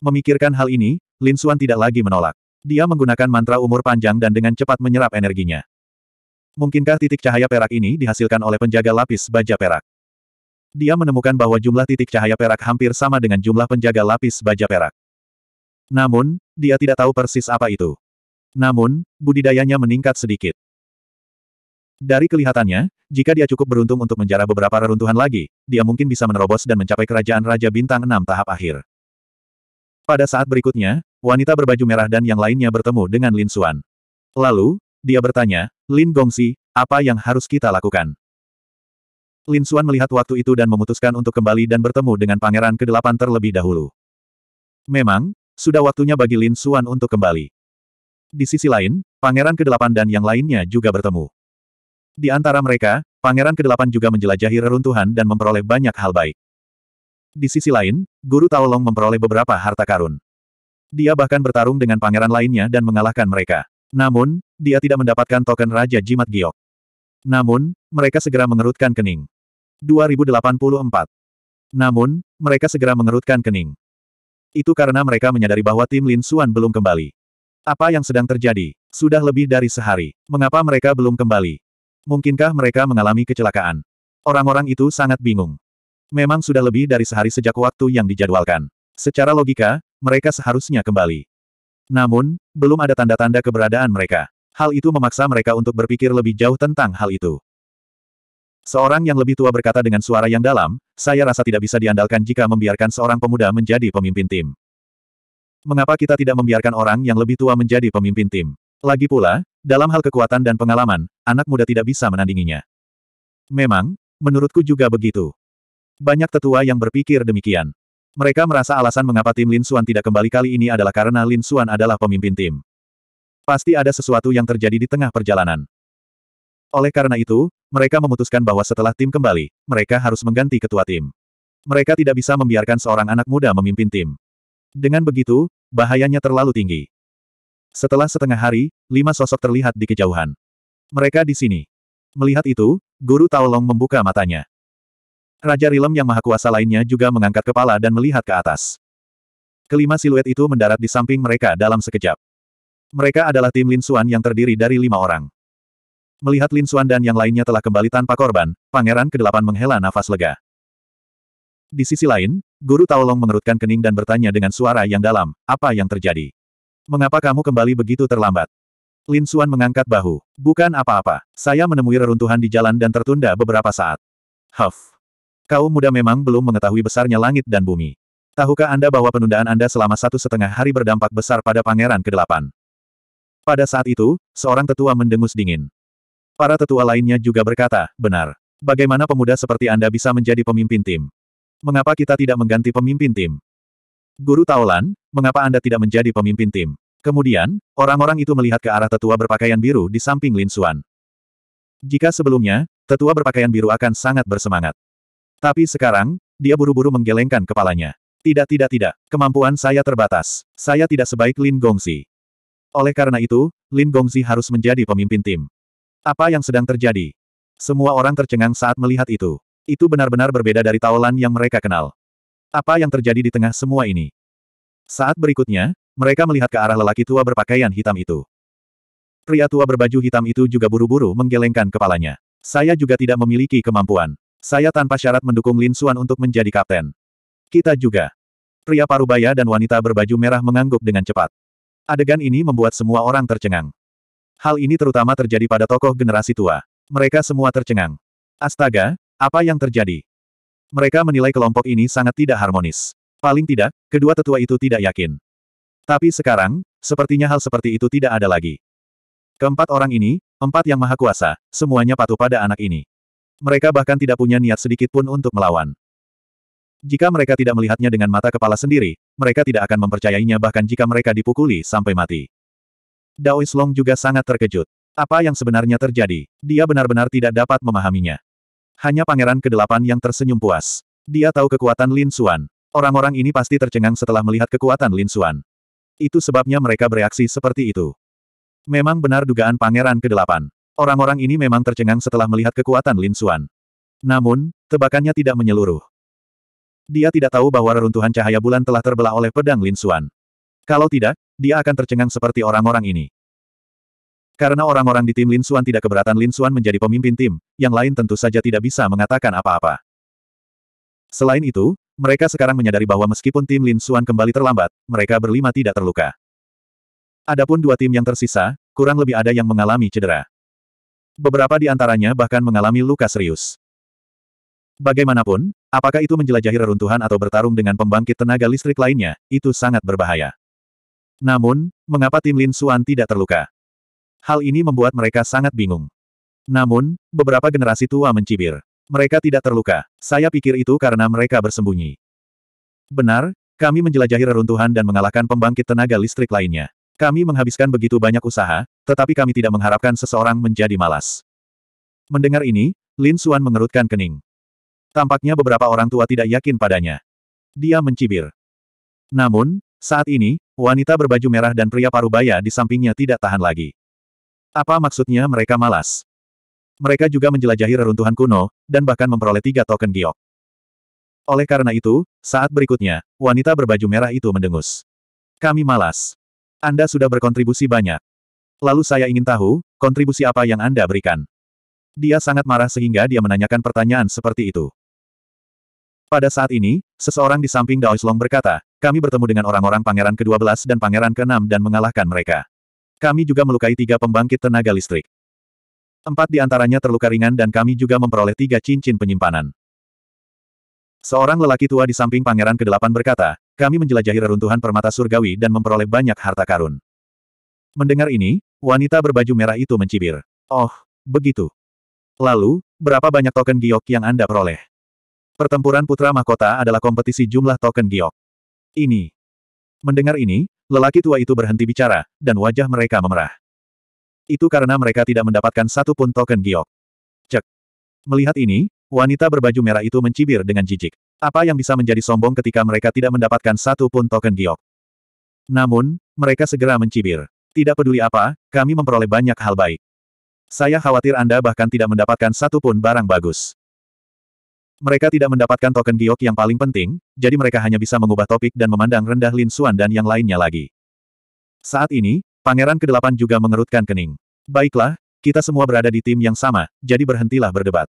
Memikirkan hal ini, Lin Suan tidak lagi menolak. Dia menggunakan mantra umur panjang dan dengan cepat menyerap energinya. Mungkinkah titik cahaya perak ini dihasilkan oleh penjaga lapis baja perak? Dia menemukan bahwa jumlah titik cahaya perak hampir sama dengan jumlah penjaga lapis baja perak. Namun, dia tidak tahu persis apa itu. Namun, budidayanya meningkat sedikit. Dari kelihatannya, jika dia cukup beruntung untuk menjarah beberapa reruntuhan lagi, dia mungkin bisa menerobos dan mencapai kerajaan Raja Bintang 6 tahap akhir. Pada saat berikutnya, wanita berbaju merah dan yang lainnya bertemu dengan Lin Xuan. Lalu, dia bertanya, Lin Gongsi, apa yang harus kita lakukan? Lin Xuan melihat waktu itu dan memutuskan untuk kembali dan bertemu dengan pangeran ke-8 terlebih dahulu. Memang, sudah waktunya bagi Lin Xuan untuk kembali. Di sisi lain, pangeran ke-8 dan yang lainnya juga bertemu. Di antara mereka, Pangeran ke-8 juga menjelajahi reruntuhan dan memperoleh banyak hal baik. Di sisi lain, Guru Taolong memperoleh beberapa harta karun. Dia bahkan bertarung dengan pangeran lainnya dan mengalahkan mereka. Namun, dia tidak mendapatkan token Raja Jimat Giok. Namun, mereka segera mengerutkan kening. 2084. Namun, mereka segera mengerutkan kening. Itu karena mereka menyadari bahwa tim Lin Suan belum kembali. Apa yang sedang terjadi? Sudah lebih dari sehari. Mengapa mereka belum kembali? Mungkinkah mereka mengalami kecelakaan? Orang-orang itu sangat bingung. Memang sudah lebih dari sehari sejak waktu yang dijadwalkan. Secara logika, mereka seharusnya kembali. Namun, belum ada tanda-tanda keberadaan mereka. Hal itu memaksa mereka untuk berpikir lebih jauh tentang hal itu. Seorang yang lebih tua berkata dengan suara yang dalam, saya rasa tidak bisa diandalkan jika membiarkan seorang pemuda menjadi pemimpin tim. Mengapa kita tidak membiarkan orang yang lebih tua menjadi pemimpin tim? Lagi pula, dalam hal kekuatan dan pengalaman, anak muda tidak bisa menandinginya. Memang, menurutku juga begitu. Banyak tetua yang berpikir demikian. Mereka merasa alasan mengapa tim Lin Suan tidak kembali kali ini adalah karena Lin Suan adalah pemimpin tim. Pasti ada sesuatu yang terjadi di tengah perjalanan. Oleh karena itu, mereka memutuskan bahwa setelah tim kembali, mereka harus mengganti ketua tim. Mereka tidak bisa membiarkan seorang anak muda memimpin tim. Dengan begitu, bahayanya terlalu tinggi. Setelah setengah hari, lima sosok terlihat di kejauhan. Mereka di sini. Melihat itu, Guru Taolong membuka matanya. Raja Rilem yang maha kuasa lainnya juga mengangkat kepala dan melihat ke atas. Kelima siluet itu mendarat di samping mereka dalam sekejap. Mereka adalah tim Lin Suan yang terdiri dari lima orang. Melihat Lin Suan dan yang lainnya telah kembali tanpa korban, Pangeran Kedelapan menghela nafas lega. Di sisi lain, Guru Taolong mengerutkan kening dan bertanya dengan suara yang dalam, apa yang terjadi? Mengapa kamu kembali begitu terlambat? Lin Suan mengangkat bahu. Bukan apa-apa. Saya menemui reruntuhan di jalan dan tertunda beberapa saat. Huff. Kau muda memang belum mengetahui besarnya langit dan bumi. Tahukah Anda bahwa penundaan Anda selama satu setengah hari berdampak besar pada pangeran ke-8? Pada saat itu, seorang tetua mendengus dingin. Para tetua lainnya juga berkata, benar. Bagaimana pemuda seperti Anda bisa menjadi pemimpin tim? Mengapa kita tidak mengganti pemimpin tim? Guru Taolan, mengapa Anda tidak menjadi pemimpin tim? Kemudian, orang-orang itu melihat ke arah tetua berpakaian biru di samping Lin Xuan. Jika sebelumnya, tetua berpakaian biru akan sangat bersemangat. Tapi sekarang, dia buru-buru menggelengkan kepalanya. Tidak tidak tidak, kemampuan saya terbatas. Saya tidak sebaik Lin Gongzi. Oleh karena itu, Lin Gongzi harus menjadi pemimpin tim. Apa yang sedang terjadi? Semua orang tercengang saat melihat itu. Itu benar-benar berbeda dari Taolan yang mereka kenal. Apa yang terjadi di tengah semua ini? Saat berikutnya, mereka melihat ke arah lelaki tua berpakaian hitam itu. Pria tua berbaju hitam itu juga buru-buru menggelengkan kepalanya. Saya juga tidak memiliki kemampuan. Saya tanpa syarat mendukung Lin Xuan untuk menjadi kapten. Kita juga. Pria parubaya dan wanita berbaju merah mengangguk dengan cepat. Adegan ini membuat semua orang tercengang. Hal ini terutama terjadi pada tokoh generasi tua. Mereka semua tercengang. Astaga, apa yang terjadi? Mereka menilai kelompok ini sangat tidak harmonis. Paling tidak, kedua tetua itu tidak yakin. Tapi sekarang, sepertinya hal seperti itu tidak ada lagi. Keempat orang ini, empat yang maha kuasa, semuanya patuh pada anak ini. Mereka bahkan tidak punya niat sedikit pun untuk melawan. Jika mereka tidak melihatnya dengan mata kepala sendiri, mereka tidak akan mempercayainya bahkan jika mereka dipukuli sampai mati. Daoislong Long juga sangat terkejut. Apa yang sebenarnya terjadi? Dia benar-benar tidak dapat memahaminya. Hanya pangeran kedelapan yang tersenyum puas. Dia tahu kekuatan Lin Xuan. Orang-orang ini pasti tercengang setelah melihat kekuatan Lin Xuan. Itu sebabnya mereka bereaksi seperti itu. Memang benar dugaan pangeran kedelapan. Orang-orang ini memang tercengang setelah melihat kekuatan Lin Xuan. Namun, tebakannya tidak menyeluruh. Dia tidak tahu bahwa reruntuhan cahaya bulan telah terbelah oleh pedang Lin Xuan. Kalau tidak, dia akan tercengang seperti orang-orang ini. Karena orang-orang di tim Lin Suan tidak keberatan Lin Suan menjadi pemimpin tim, yang lain tentu saja tidak bisa mengatakan apa-apa. Selain itu, mereka sekarang menyadari bahwa meskipun tim Lin Suan kembali terlambat, mereka berlima tidak terluka. Adapun dua tim yang tersisa, kurang lebih ada yang mengalami cedera. Beberapa di antaranya bahkan mengalami luka serius. Bagaimanapun, apakah itu menjelajahi reruntuhan atau bertarung dengan pembangkit tenaga listrik lainnya, itu sangat berbahaya. Namun, mengapa tim Lin Suan tidak terluka? Hal ini membuat mereka sangat bingung. Namun, beberapa generasi tua mencibir. Mereka tidak terluka. Saya pikir itu karena mereka bersembunyi. Benar, kami menjelajahi reruntuhan dan mengalahkan pembangkit tenaga listrik lainnya. Kami menghabiskan begitu banyak usaha, tetapi kami tidak mengharapkan seseorang menjadi malas. Mendengar ini, Lin Suan mengerutkan kening. Tampaknya beberapa orang tua tidak yakin padanya. Dia mencibir. Namun, saat ini, wanita berbaju merah dan pria parubaya di sampingnya tidak tahan lagi. Apa maksudnya mereka malas? Mereka juga menjelajahi reruntuhan kuno, dan bahkan memperoleh tiga token giok. Oleh karena itu, saat berikutnya, wanita berbaju merah itu mendengus. Kami malas. Anda sudah berkontribusi banyak. Lalu saya ingin tahu, kontribusi apa yang Anda berikan? Dia sangat marah sehingga dia menanyakan pertanyaan seperti itu. Pada saat ini, seseorang di samping Daoislong berkata, kami bertemu dengan orang-orang pangeran ke-12 dan pangeran ke-6 dan mengalahkan mereka. Kami juga melukai tiga pembangkit tenaga listrik. Empat di antaranya terluka ringan dan kami juga memperoleh tiga cincin penyimpanan. Seorang lelaki tua di samping pangeran ke-8 berkata, kami menjelajahi reruntuhan permata surgawi dan memperoleh banyak harta karun. Mendengar ini, wanita berbaju merah itu mencibir. Oh, begitu. Lalu, berapa banyak token giok yang Anda peroleh? Pertempuran putra mahkota adalah kompetisi jumlah token giok. Ini, Mendengar ini, lelaki tua itu berhenti bicara, dan wajah mereka memerah. Itu karena mereka tidak mendapatkan satu pun token giok. Cek. Melihat ini, wanita berbaju merah itu mencibir dengan jijik. Apa yang bisa menjadi sombong ketika mereka tidak mendapatkan satu pun token giok? Namun, mereka segera mencibir. Tidak peduli apa, kami memperoleh banyak hal baik. Saya khawatir Anda bahkan tidak mendapatkan satu pun barang bagus. Mereka tidak mendapatkan token giok yang paling penting, jadi mereka hanya bisa mengubah topik dan memandang rendah Lin Xuan dan yang lainnya lagi. Saat ini, Pangeran Kedelapan juga mengerutkan kening. Baiklah, kita semua berada di tim yang sama, jadi berhentilah berdebat.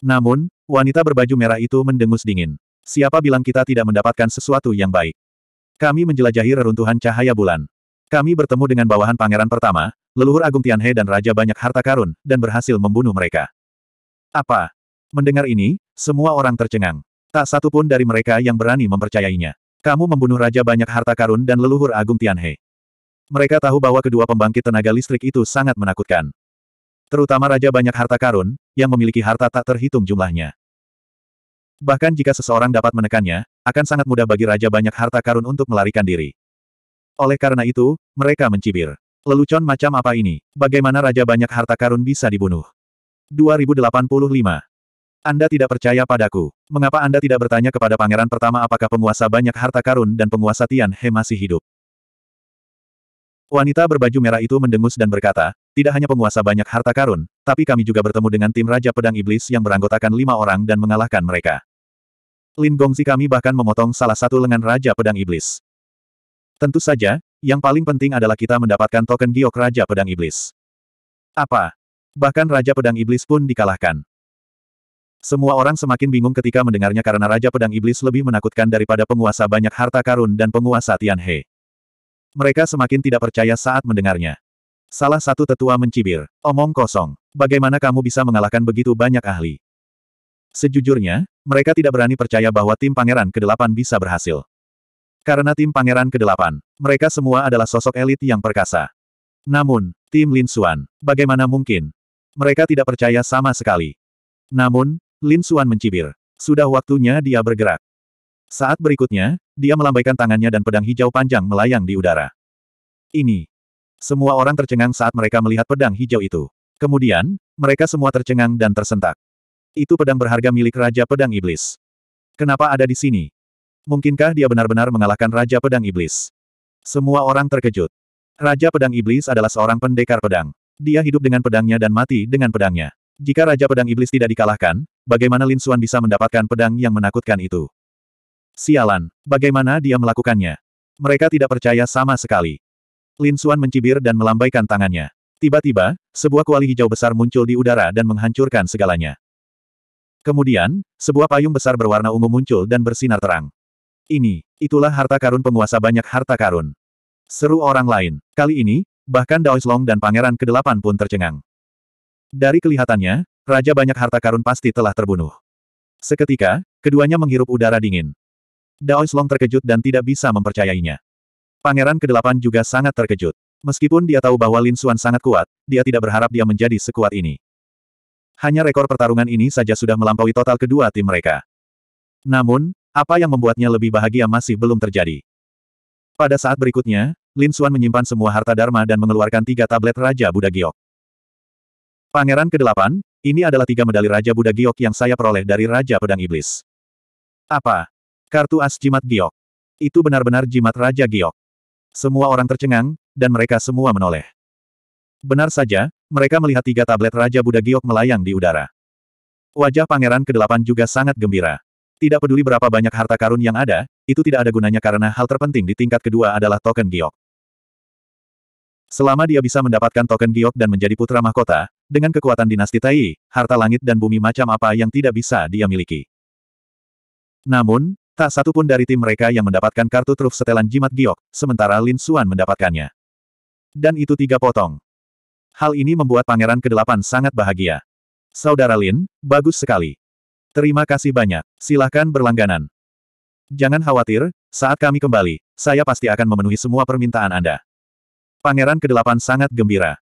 Namun, wanita berbaju merah itu mendengus dingin. Siapa bilang kita tidak mendapatkan sesuatu yang baik? Kami menjelajahi reruntuhan cahaya bulan. Kami bertemu dengan bawahan pangeran pertama, leluhur Agung Tianhe dan Raja banyak harta karun, dan berhasil membunuh mereka. Apa? Mendengar ini, semua orang tercengang. Tak satu pun dari mereka yang berani mempercayainya. Kamu membunuh raja banyak harta karun dan leluhur agung Tianhe. Mereka tahu bahwa kedua pembangkit tenaga listrik itu sangat menakutkan. Terutama raja banyak harta karun, yang memiliki harta tak terhitung jumlahnya. Bahkan jika seseorang dapat menekannya, akan sangat mudah bagi raja banyak harta karun untuk melarikan diri. Oleh karena itu, mereka mencibir. Lelucon macam apa ini? Bagaimana raja banyak harta karun bisa dibunuh? 2085 anda tidak percaya padaku. Mengapa Anda tidak bertanya kepada pangeran pertama apakah penguasa banyak harta karun dan penguasa Tian He masih hidup? Wanita berbaju merah itu mendengus dan berkata, tidak hanya penguasa banyak harta karun, tapi kami juga bertemu dengan tim Raja Pedang Iblis yang beranggotakan lima orang dan mengalahkan mereka. Lin Gongzi kami bahkan memotong salah satu lengan Raja Pedang Iblis. Tentu saja, yang paling penting adalah kita mendapatkan token giok Raja Pedang Iblis. Apa? Bahkan Raja Pedang Iblis pun dikalahkan. Semua orang semakin bingung ketika mendengarnya karena Raja Pedang Iblis lebih menakutkan daripada penguasa banyak harta karun dan penguasa Tianhe. Mereka semakin tidak percaya saat mendengarnya. Salah satu tetua mencibir, omong kosong, bagaimana kamu bisa mengalahkan begitu banyak ahli? Sejujurnya, mereka tidak berani percaya bahwa tim pangeran ke-8 bisa berhasil. Karena tim pangeran ke-8, mereka semua adalah sosok elit yang perkasa. Namun, tim Lin Xuan, bagaimana mungkin? Mereka tidak percaya sama sekali. Namun, Lin Suan mencibir. Sudah waktunya dia bergerak. Saat berikutnya, dia melambaikan tangannya dan pedang hijau panjang melayang di udara. Ini. Semua orang tercengang saat mereka melihat pedang hijau itu. Kemudian, mereka semua tercengang dan tersentak. Itu pedang berharga milik Raja Pedang Iblis. Kenapa ada di sini? Mungkinkah dia benar-benar mengalahkan Raja Pedang Iblis? Semua orang terkejut. Raja Pedang Iblis adalah seorang pendekar pedang. Dia hidup dengan pedangnya dan mati dengan pedangnya. Jika Raja Pedang Iblis tidak dikalahkan, bagaimana Lin Xuan bisa mendapatkan pedang yang menakutkan itu? Sialan, bagaimana dia melakukannya? Mereka tidak percaya sama sekali. Lin Xuan mencibir dan melambaikan tangannya. Tiba-tiba, sebuah kuali hijau besar muncul di udara dan menghancurkan segalanya. Kemudian, sebuah payung besar berwarna ungu muncul dan bersinar terang. Ini, itulah harta karun penguasa banyak harta karun. Seru orang lain. Kali ini, bahkan Daoislong dan Pangeran ke-8 pun tercengang. Dari kelihatannya, raja banyak harta karun pasti telah terbunuh. Seketika, keduanya menghirup udara dingin. Dao Long terkejut dan tidak bisa mempercayainya. Pangeran ke-8 juga sangat terkejut. Meskipun dia tahu bahwa Lin Xuan sangat kuat, dia tidak berharap dia menjadi sekuat ini. Hanya rekor pertarungan ini saja sudah melampaui total kedua tim mereka. Namun, apa yang membuatnya lebih bahagia masih belum terjadi. Pada saat berikutnya, Lin Xuan menyimpan semua harta Dharma dan mengeluarkan tiga tablet Raja Buddha Giok. Pangeran ke-8, ini adalah tiga medali Raja Buddha Giok yang saya peroleh dari Raja Pedang Iblis. Apa? Kartu As Jimat Giok. Itu benar-benar jimat Raja Giok. Semua orang tercengang, dan mereka semua menoleh. Benar saja, mereka melihat tiga tablet Raja Buddha Giok melayang di udara. Wajah Pangeran ke-8 juga sangat gembira. Tidak peduli berapa banyak harta karun yang ada, itu tidak ada gunanya karena hal terpenting di tingkat kedua adalah token giok. Selama dia bisa mendapatkan token giok dan menjadi putra mahkota, dengan kekuatan dinasti Tai, harta langit dan bumi macam apa yang tidak bisa dia miliki. Namun, tak satu pun dari tim mereka yang mendapatkan kartu truf setelan jimat giok, sementara Lin Xuan mendapatkannya. Dan itu tiga potong. Hal ini membuat pangeran kedelapan sangat bahagia. Saudara Lin, bagus sekali. Terima kasih banyak. Silahkan berlangganan. Jangan khawatir, saat kami kembali, saya pasti akan memenuhi semua permintaan Anda. Pangeran kedelapan sangat gembira.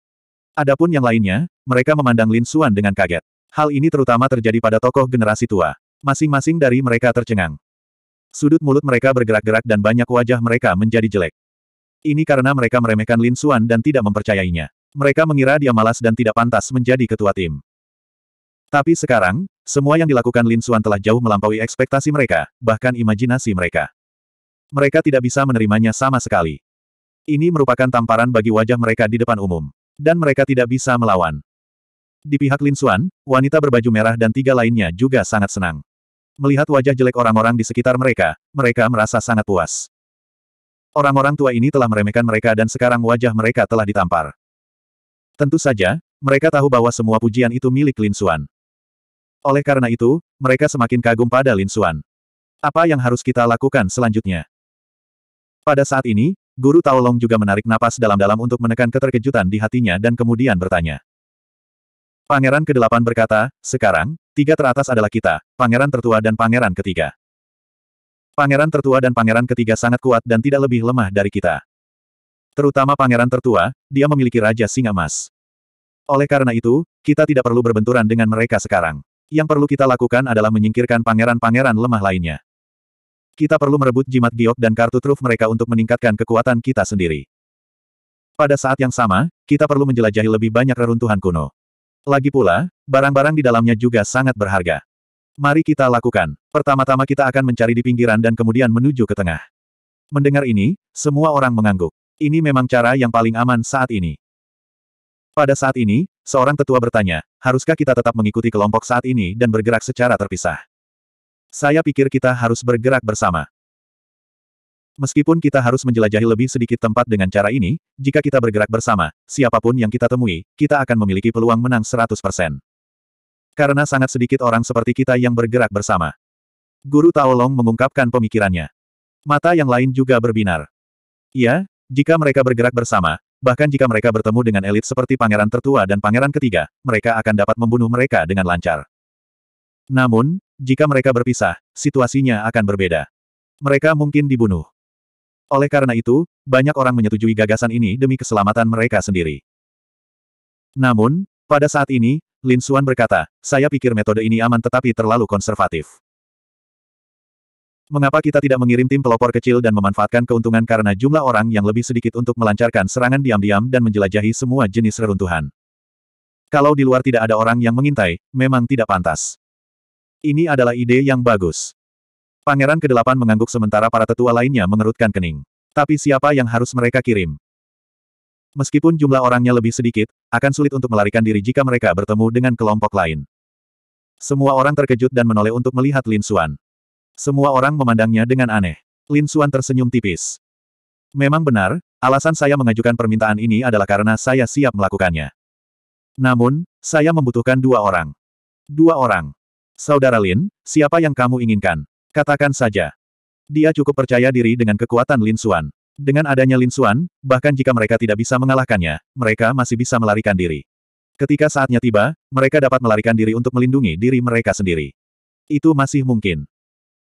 Adapun yang lainnya, mereka memandang Lin Xuan dengan kaget. Hal ini terutama terjadi pada tokoh generasi tua. Masing-masing dari mereka tercengang. Sudut mulut mereka bergerak-gerak dan banyak wajah mereka menjadi jelek. Ini karena mereka meremehkan Lin Xuan dan tidak mempercayainya. Mereka mengira dia malas dan tidak pantas menjadi ketua tim. Tapi sekarang, semua yang dilakukan Lin Xuan telah jauh melampaui ekspektasi mereka, bahkan imajinasi mereka. Mereka tidak bisa menerimanya sama sekali. Ini merupakan tamparan bagi wajah mereka di depan umum. Dan mereka tidak bisa melawan. Di pihak Lin Xuan, wanita berbaju merah dan tiga lainnya juga sangat senang. Melihat wajah jelek orang-orang di sekitar mereka, mereka merasa sangat puas. Orang-orang tua ini telah meremehkan mereka dan sekarang wajah mereka telah ditampar. Tentu saja, mereka tahu bahwa semua pujian itu milik Lin Xuan. Oleh karena itu, mereka semakin kagum pada Lin Xuan. Apa yang harus kita lakukan selanjutnya? Pada saat ini, Guru Taolong juga menarik napas dalam-dalam untuk menekan keterkejutan di hatinya dan kemudian bertanya. Pangeran ke-8 berkata, sekarang, tiga teratas adalah kita, pangeran tertua dan pangeran ketiga. Pangeran tertua dan pangeran ketiga sangat kuat dan tidak lebih lemah dari kita. Terutama pangeran tertua, dia memiliki Raja Singa emas. Oleh karena itu, kita tidak perlu berbenturan dengan mereka sekarang. Yang perlu kita lakukan adalah menyingkirkan pangeran-pangeran lemah lainnya. Kita perlu merebut jimat giok dan kartu truf mereka untuk meningkatkan kekuatan kita sendiri. Pada saat yang sama, kita perlu menjelajahi lebih banyak reruntuhan kuno. Lagi pula, barang-barang di dalamnya juga sangat berharga. Mari kita lakukan. Pertama-tama kita akan mencari di pinggiran dan kemudian menuju ke tengah. Mendengar ini, semua orang mengangguk. Ini memang cara yang paling aman saat ini. Pada saat ini, seorang tetua bertanya, haruskah kita tetap mengikuti kelompok saat ini dan bergerak secara terpisah? Saya pikir kita harus bergerak bersama. Meskipun kita harus menjelajahi lebih sedikit tempat dengan cara ini, jika kita bergerak bersama, siapapun yang kita temui, kita akan memiliki peluang menang 100%. Karena sangat sedikit orang seperti kita yang bergerak bersama. Guru Long mengungkapkan pemikirannya. Mata yang lain juga berbinar. Ya, jika mereka bergerak bersama, bahkan jika mereka bertemu dengan elit seperti pangeran tertua dan pangeran ketiga, mereka akan dapat membunuh mereka dengan lancar. Namun, jika mereka berpisah, situasinya akan berbeda. Mereka mungkin dibunuh. Oleh karena itu, banyak orang menyetujui gagasan ini demi keselamatan mereka sendiri. Namun, pada saat ini, Lin Xuan berkata, saya pikir metode ini aman tetapi terlalu konservatif. Mengapa kita tidak mengirim tim pelopor kecil dan memanfaatkan keuntungan karena jumlah orang yang lebih sedikit untuk melancarkan serangan diam-diam dan menjelajahi semua jenis reruntuhan? Kalau di luar tidak ada orang yang mengintai, memang tidak pantas. Ini adalah ide yang bagus. Pangeran ke-8 mengangguk sementara para tetua lainnya mengerutkan kening. Tapi siapa yang harus mereka kirim? Meskipun jumlah orangnya lebih sedikit, akan sulit untuk melarikan diri jika mereka bertemu dengan kelompok lain. Semua orang terkejut dan menoleh untuk melihat Lin Xuan. Semua orang memandangnya dengan aneh. Lin Xuan tersenyum tipis. Memang benar, alasan saya mengajukan permintaan ini adalah karena saya siap melakukannya. Namun, saya membutuhkan dua orang. Dua orang. Saudara Lin, siapa yang kamu inginkan? Katakan saja. Dia cukup percaya diri dengan kekuatan Lin Xuan. Dengan adanya Lin Xuan, bahkan jika mereka tidak bisa mengalahkannya, mereka masih bisa melarikan diri. Ketika saatnya tiba, mereka dapat melarikan diri untuk melindungi diri mereka sendiri. Itu masih mungkin.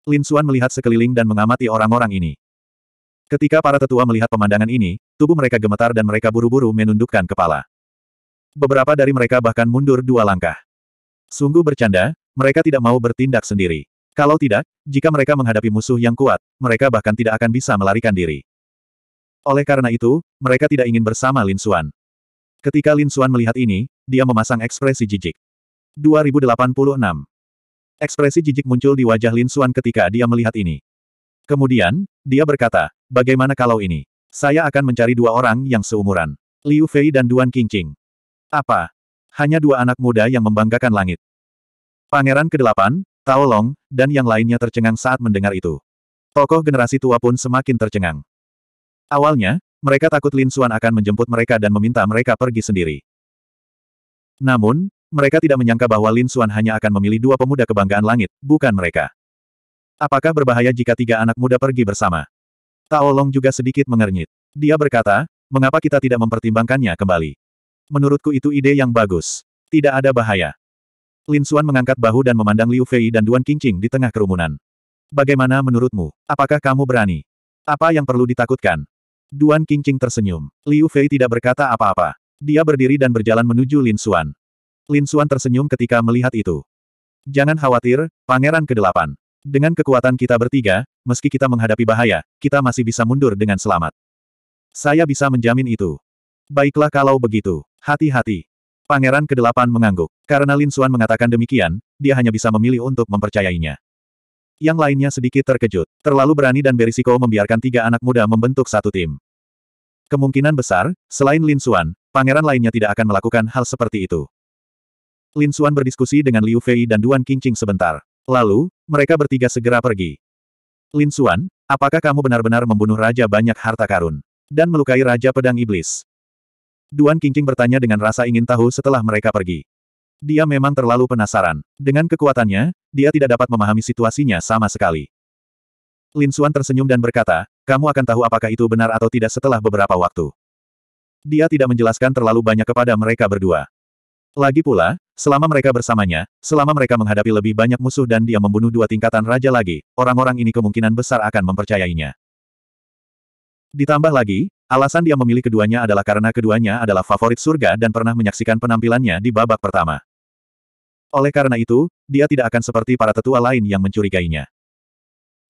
Lin Xuan melihat sekeliling dan mengamati orang-orang ini. Ketika para tetua melihat pemandangan ini, tubuh mereka gemetar dan mereka buru-buru menundukkan kepala. Beberapa dari mereka bahkan mundur dua langkah. Sungguh bercanda, mereka tidak mau bertindak sendiri. Kalau tidak, jika mereka menghadapi musuh yang kuat, mereka bahkan tidak akan bisa melarikan diri. Oleh karena itu, mereka tidak ingin bersama Lin Xuan. Ketika Lin Xuan melihat ini, dia memasang ekspresi jijik. 2086. Ekspresi jijik muncul di wajah Lin Xuan ketika dia melihat ini. Kemudian, dia berkata, bagaimana kalau ini? Saya akan mencari dua orang yang seumuran. Liu Fei dan Duan Qingqing. Apa? Hanya dua anak muda yang membanggakan langit. Pangeran ke-8, Tao Long, dan yang lainnya tercengang saat mendengar itu. Tokoh generasi tua pun semakin tercengang. Awalnya, mereka takut Lin Xuan akan menjemput mereka dan meminta mereka pergi sendiri. Namun, mereka tidak menyangka bahwa Lin Xuan hanya akan memilih dua pemuda kebanggaan langit, bukan mereka. Apakah berbahaya jika tiga anak muda pergi bersama? Tao Long juga sedikit mengernyit. Dia berkata, mengapa kita tidak mempertimbangkannya kembali? Menurutku itu ide yang bagus. Tidak ada bahaya. Lin Xuan mengangkat bahu dan memandang Liu Fei dan Duan Qingqing di tengah kerumunan. Bagaimana menurutmu? Apakah kamu berani? Apa yang perlu ditakutkan? Duan Qingqing tersenyum. Liu Fei tidak berkata apa-apa. Dia berdiri dan berjalan menuju Lin Xuan. Lin Xuan tersenyum ketika melihat itu. Jangan khawatir, Pangeran Kedelapan. Dengan kekuatan kita bertiga, meski kita menghadapi bahaya, kita masih bisa mundur dengan selamat. Saya bisa menjamin itu. Baiklah kalau begitu. Hati-hati. Pangeran ke-8 mengangguk. Karena Lin Suan mengatakan demikian, dia hanya bisa memilih untuk mempercayainya. Yang lainnya sedikit terkejut. Terlalu berani dan berisiko membiarkan tiga anak muda membentuk satu tim. Kemungkinan besar, selain Lin Suan, pangeran lainnya tidak akan melakukan hal seperti itu. Lin Suan berdiskusi dengan Liu Fei dan Duan Qingqing sebentar. Lalu, mereka bertiga segera pergi. Lin Suan, apakah kamu benar-benar membunuh Raja banyak harta karun? Dan melukai Raja Pedang Iblis? Duan Qingqing bertanya dengan rasa ingin tahu setelah mereka pergi. Dia memang terlalu penasaran. Dengan kekuatannya, dia tidak dapat memahami situasinya sama sekali. Lin Xuan tersenyum dan berkata, kamu akan tahu apakah itu benar atau tidak setelah beberapa waktu. Dia tidak menjelaskan terlalu banyak kepada mereka berdua. Lagi pula, selama mereka bersamanya, selama mereka menghadapi lebih banyak musuh dan dia membunuh dua tingkatan raja lagi, orang-orang ini kemungkinan besar akan mempercayainya. Ditambah lagi, Alasan dia memilih keduanya adalah karena keduanya adalah favorit surga dan pernah menyaksikan penampilannya di babak pertama. Oleh karena itu, dia tidak akan seperti para tetua lain yang mencurigainya.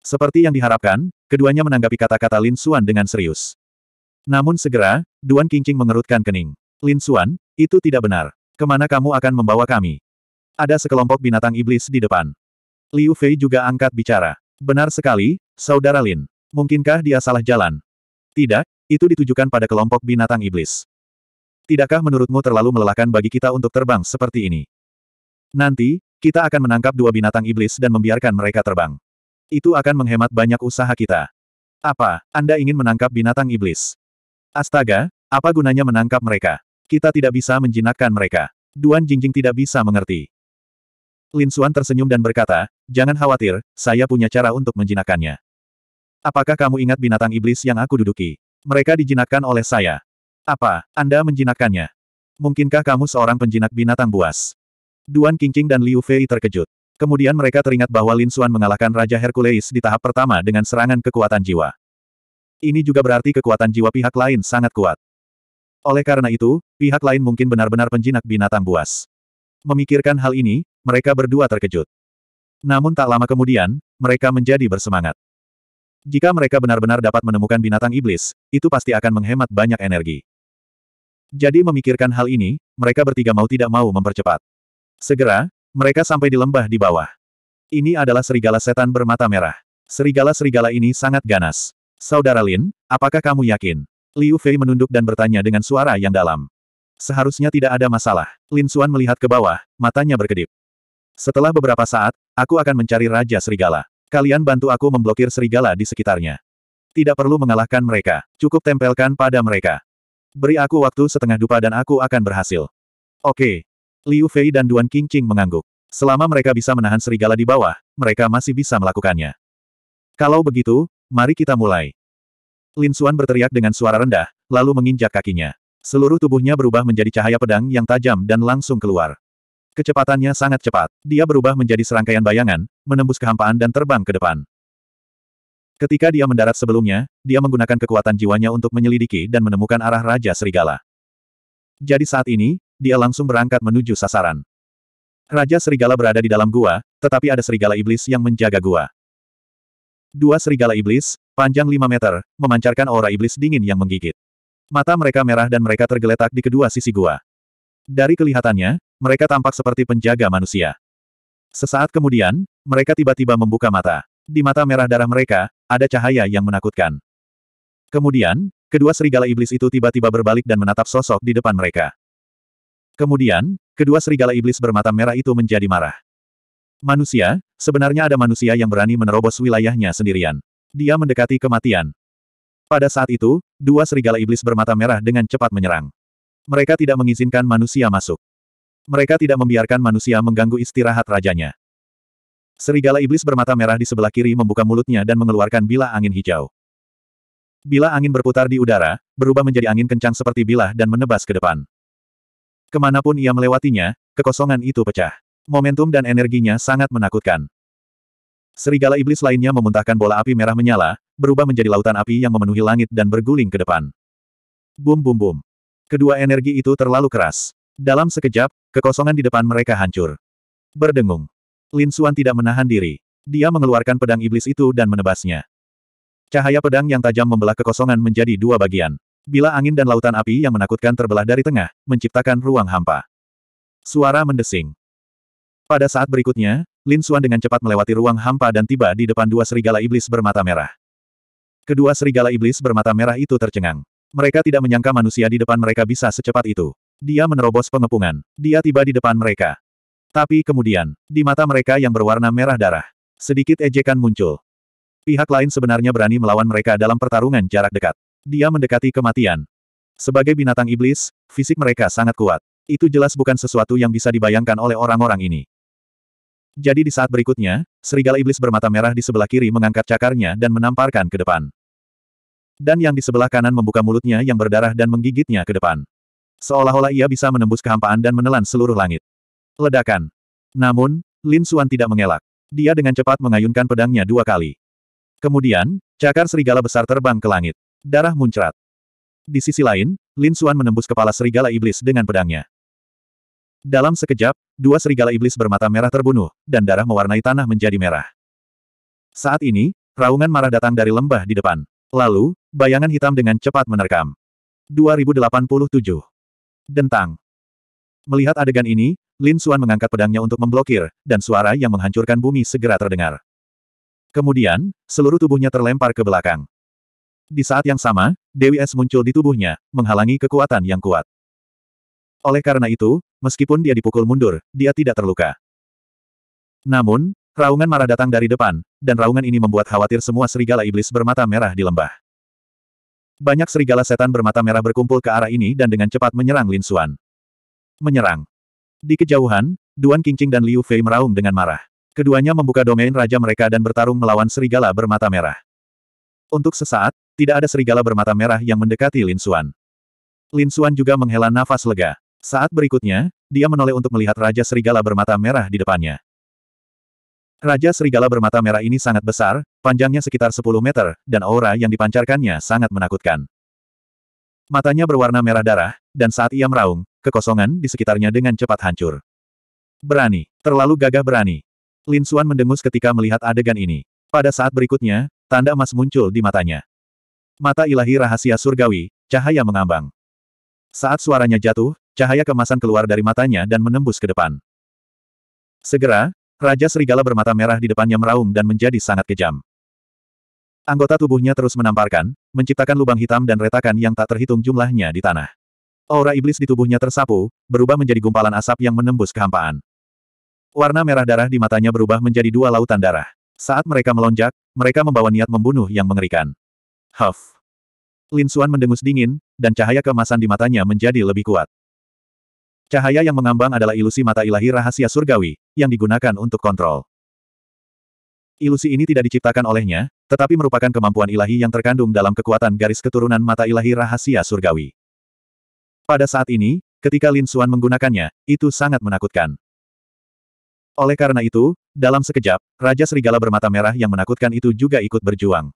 Seperti yang diharapkan, keduanya menanggapi kata-kata Lin Xuan dengan serius. Namun segera, Duan Qingqing mengerutkan kening. Lin Xuan, itu tidak benar. Kemana kamu akan membawa kami? Ada sekelompok binatang iblis di depan. Liu Fei juga angkat bicara. Benar sekali, Saudara Lin. Mungkinkah dia salah jalan? Tidak, itu ditujukan pada kelompok binatang iblis. Tidakkah menurutmu terlalu melelahkan bagi kita untuk terbang seperti ini? Nanti, kita akan menangkap dua binatang iblis dan membiarkan mereka terbang. Itu akan menghemat banyak usaha kita. Apa, Anda ingin menangkap binatang iblis? Astaga, apa gunanya menangkap mereka? Kita tidak bisa menjinakkan mereka. Duan Jingjing tidak bisa mengerti. Lin Xuan tersenyum dan berkata, jangan khawatir, saya punya cara untuk menjinakkannya. Apakah kamu ingat binatang iblis yang aku duduki? Mereka dijinakkan oleh saya. Apa, Anda menjinakkannya? Mungkinkah kamu seorang penjinak binatang buas? Duan Qingqing dan Liu Fei terkejut. Kemudian mereka teringat bahwa Lin Xuan mengalahkan Raja Hercules di tahap pertama dengan serangan kekuatan jiwa. Ini juga berarti kekuatan jiwa pihak lain sangat kuat. Oleh karena itu, pihak lain mungkin benar-benar penjinak binatang buas. Memikirkan hal ini, mereka berdua terkejut. Namun tak lama kemudian, mereka menjadi bersemangat. Jika mereka benar-benar dapat menemukan binatang iblis, itu pasti akan menghemat banyak energi. Jadi memikirkan hal ini, mereka bertiga mau tidak mau mempercepat. Segera, mereka sampai di lembah di bawah. Ini adalah serigala setan bermata merah. Serigala-serigala ini sangat ganas. Saudara Lin, apakah kamu yakin? Liu Fei menunduk dan bertanya dengan suara yang dalam. Seharusnya tidak ada masalah. Lin Xuan melihat ke bawah, matanya berkedip. Setelah beberapa saat, aku akan mencari Raja Serigala. Kalian bantu aku memblokir serigala di sekitarnya. Tidak perlu mengalahkan mereka, cukup tempelkan pada mereka. Beri aku waktu setengah dupa dan aku akan berhasil. Oke. Liu Fei dan Duan Qingqing mengangguk. Selama mereka bisa menahan serigala di bawah, mereka masih bisa melakukannya. Kalau begitu, mari kita mulai. Lin Xuan berteriak dengan suara rendah, lalu menginjak kakinya. Seluruh tubuhnya berubah menjadi cahaya pedang yang tajam dan langsung keluar. Kecepatannya sangat cepat. Dia berubah menjadi serangkaian bayangan, menembus kehampaan dan terbang ke depan. Ketika dia mendarat sebelumnya, dia menggunakan kekuatan jiwanya untuk menyelidiki dan menemukan arah Raja Serigala. Jadi saat ini, dia langsung berangkat menuju sasaran. Raja Serigala berada di dalam gua, tetapi ada serigala iblis yang menjaga gua. Dua serigala iblis, panjang 5 meter, memancarkan aura iblis dingin yang menggigit. Mata mereka merah dan mereka tergeletak di kedua sisi gua. Dari kelihatannya, mereka tampak seperti penjaga manusia. Sesaat kemudian, mereka tiba-tiba membuka mata. Di mata merah darah mereka, ada cahaya yang menakutkan. Kemudian, kedua serigala iblis itu tiba-tiba berbalik dan menatap sosok di depan mereka. Kemudian, kedua serigala iblis bermata merah itu menjadi marah. Manusia, sebenarnya ada manusia yang berani menerobos wilayahnya sendirian. Dia mendekati kematian. Pada saat itu, dua serigala iblis bermata merah dengan cepat menyerang. Mereka tidak mengizinkan manusia masuk. Mereka tidak membiarkan manusia mengganggu istirahat rajanya. Serigala iblis bermata merah di sebelah kiri membuka mulutnya dan mengeluarkan bila angin hijau. Bila angin berputar di udara, berubah menjadi angin kencang seperti bilah dan menebas ke depan. Kemanapun ia melewatinya, kekosongan itu pecah. Momentum dan energinya sangat menakutkan. Serigala iblis lainnya memuntahkan bola api merah menyala, berubah menjadi lautan api yang memenuhi langit dan berguling ke depan. Bum bum bum. Kedua energi itu terlalu keras. Dalam sekejap, Kekosongan di depan mereka hancur. Berdengung. Lin Xuan tidak menahan diri. Dia mengeluarkan pedang iblis itu dan menebasnya. Cahaya pedang yang tajam membelah kekosongan menjadi dua bagian. Bila angin dan lautan api yang menakutkan terbelah dari tengah, menciptakan ruang hampa. Suara mendesing. Pada saat berikutnya, Lin Xuan dengan cepat melewati ruang hampa dan tiba di depan dua serigala iblis bermata merah. Kedua serigala iblis bermata merah itu tercengang. Mereka tidak menyangka manusia di depan mereka bisa secepat itu. Dia menerobos pengepungan. Dia tiba di depan mereka. Tapi kemudian, di mata mereka yang berwarna merah darah, sedikit ejekan muncul. Pihak lain sebenarnya berani melawan mereka dalam pertarungan jarak dekat. Dia mendekati kematian. Sebagai binatang iblis, fisik mereka sangat kuat. Itu jelas bukan sesuatu yang bisa dibayangkan oleh orang-orang ini. Jadi di saat berikutnya, serigala iblis bermata merah di sebelah kiri mengangkat cakarnya dan menamparkan ke depan. Dan yang di sebelah kanan membuka mulutnya yang berdarah dan menggigitnya ke depan. Seolah-olah ia bisa menembus kehampaan dan menelan seluruh langit. Ledakan. Namun, Lin Suan tidak mengelak. Dia dengan cepat mengayunkan pedangnya dua kali. Kemudian, cakar serigala besar terbang ke langit. Darah muncrat. Di sisi lain, Lin Suan menembus kepala serigala iblis dengan pedangnya. Dalam sekejap, dua serigala iblis bermata merah terbunuh, dan darah mewarnai tanah menjadi merah. Saat ini, raungan marah datang dari lembah di depan. Lalu, bayangan hitam dengan cepat menerkam. 2087 Dentang. Melihat adegan ini, Lin Xuan mengangkat pedangnya untuk memblokir, dan suara yang menghancurkan bumi segera terdengar. Kemudian, seluruh tubuhnya terlempar ke belakang. Di saat yang sama, Dewi Es muncul di tubuhnya, menghalangi kekuatan yang kuat. Oleh karena itu, meskipun dia dipukul mundur, dia tidak terluka. Namun, raungan marah datang dari depan, dan raungan ini membuat khawatir semua serigala iblis bermata merah di lembah. Banyak serigala setan bermata merah berkumpul ke arah ini dan dengan cepat menyerang Lin Xuan. Menyerang. Di kejauhan, Duan Qingqing dan Liu Fei meraung dengan marah. Keduanya membuka domain raja mereka dan bertarung melawan serigala bermata merah. Untuk sesaat, tidak ada serigala bermata merah yang mendekati Lin Xuan. Lin Xuan juga menghela nafas lega. Saat berikutnya, dia menoleh untuk melihat Raja Serigala bermata merah di depannya. Raja Serigala bermata merah ini sangat besar, panjangnya sekitar 10 meter, dan aura yang dipancarkannya sangat menakutkan. Matanya berwarna merah darah, dan saat ia meraung, kekosongan di sekitarnya dengan cepat hancur. Berani, terlalu gagah berani. Lin Suan mendengus ketika melihat adegan ini. Pada saat berikutnya, tanda emas muncul di matanya. Mata ilahi rahasia surgawi, cahaya mengambang. Saat suaranya jatuh, cahaya kemasan keluar dari matanya dan menembus ke depan. Segera, Raja Serigala bermata merah di depannya meraung dan menjadi sangat kejam. Anggota tubuhnya terus menamparkan, menciptakan lubang hitam dan retakan yang tak terhitung jumlahnya di tanah. Aura iblis di tubuhnya tersapu, berubah menjadi gumpalan asap yang menembus kehampaan. Warna merah darah di matanya berubah menjadi dua lautan darah. Saat mereka melonjak, mereka membawa niat membunuh yang mengerikan. Huff. Lin Xuan mendengus dingin, dan cahaya kemasan di matanya menjadi lebih kuat. Cahaya yang mengambang adalah ilusi mata ilahi rahasia surgawi, yang digunakan untuk kontrol. Ilusi ini tidak diciptakan olehnya, tetapi merupakan kemampuan ilahi yang terkandung dalam kekuatan garis keturunan mata ilahi rahasia surgawi. Pada saat ini, ketika Lin Suan menggunakannya, itu sangat menakutkan. Oleh karena itu, dalam sekejap, Raja Serigala bermata merah yang menakutkan itu juga ikut berjuang.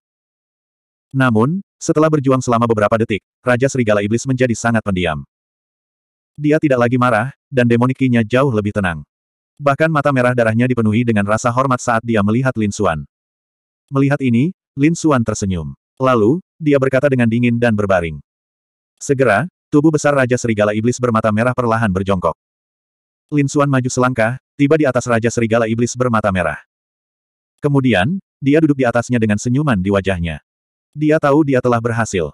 Namun, setelah berjuang selama beberapa detik, Raja Serigala Iblis menjadi sangat pendiam. Dia tidak lagi marah, dan demonikinya jauh lebih tenang. Bahkan mata merah darahnya dipenuhi dengan rasa hormat saat dia melihat Lin Xuan. Melihat ini, Lin Xuan tersenyum. Lalu, dia berkata dengan dingin dan berbaring. Segera, tubuh besar Raja Serigala Iblis bermata merah perlahan berjongkok. Lin Xuan maju selangkah, tiba di atas Raja Serigala Iblis bermata merah. Kemudian, dia duduk di atasnya dengan senyuman di wajahnya. Dia tahu dia telah berhasil.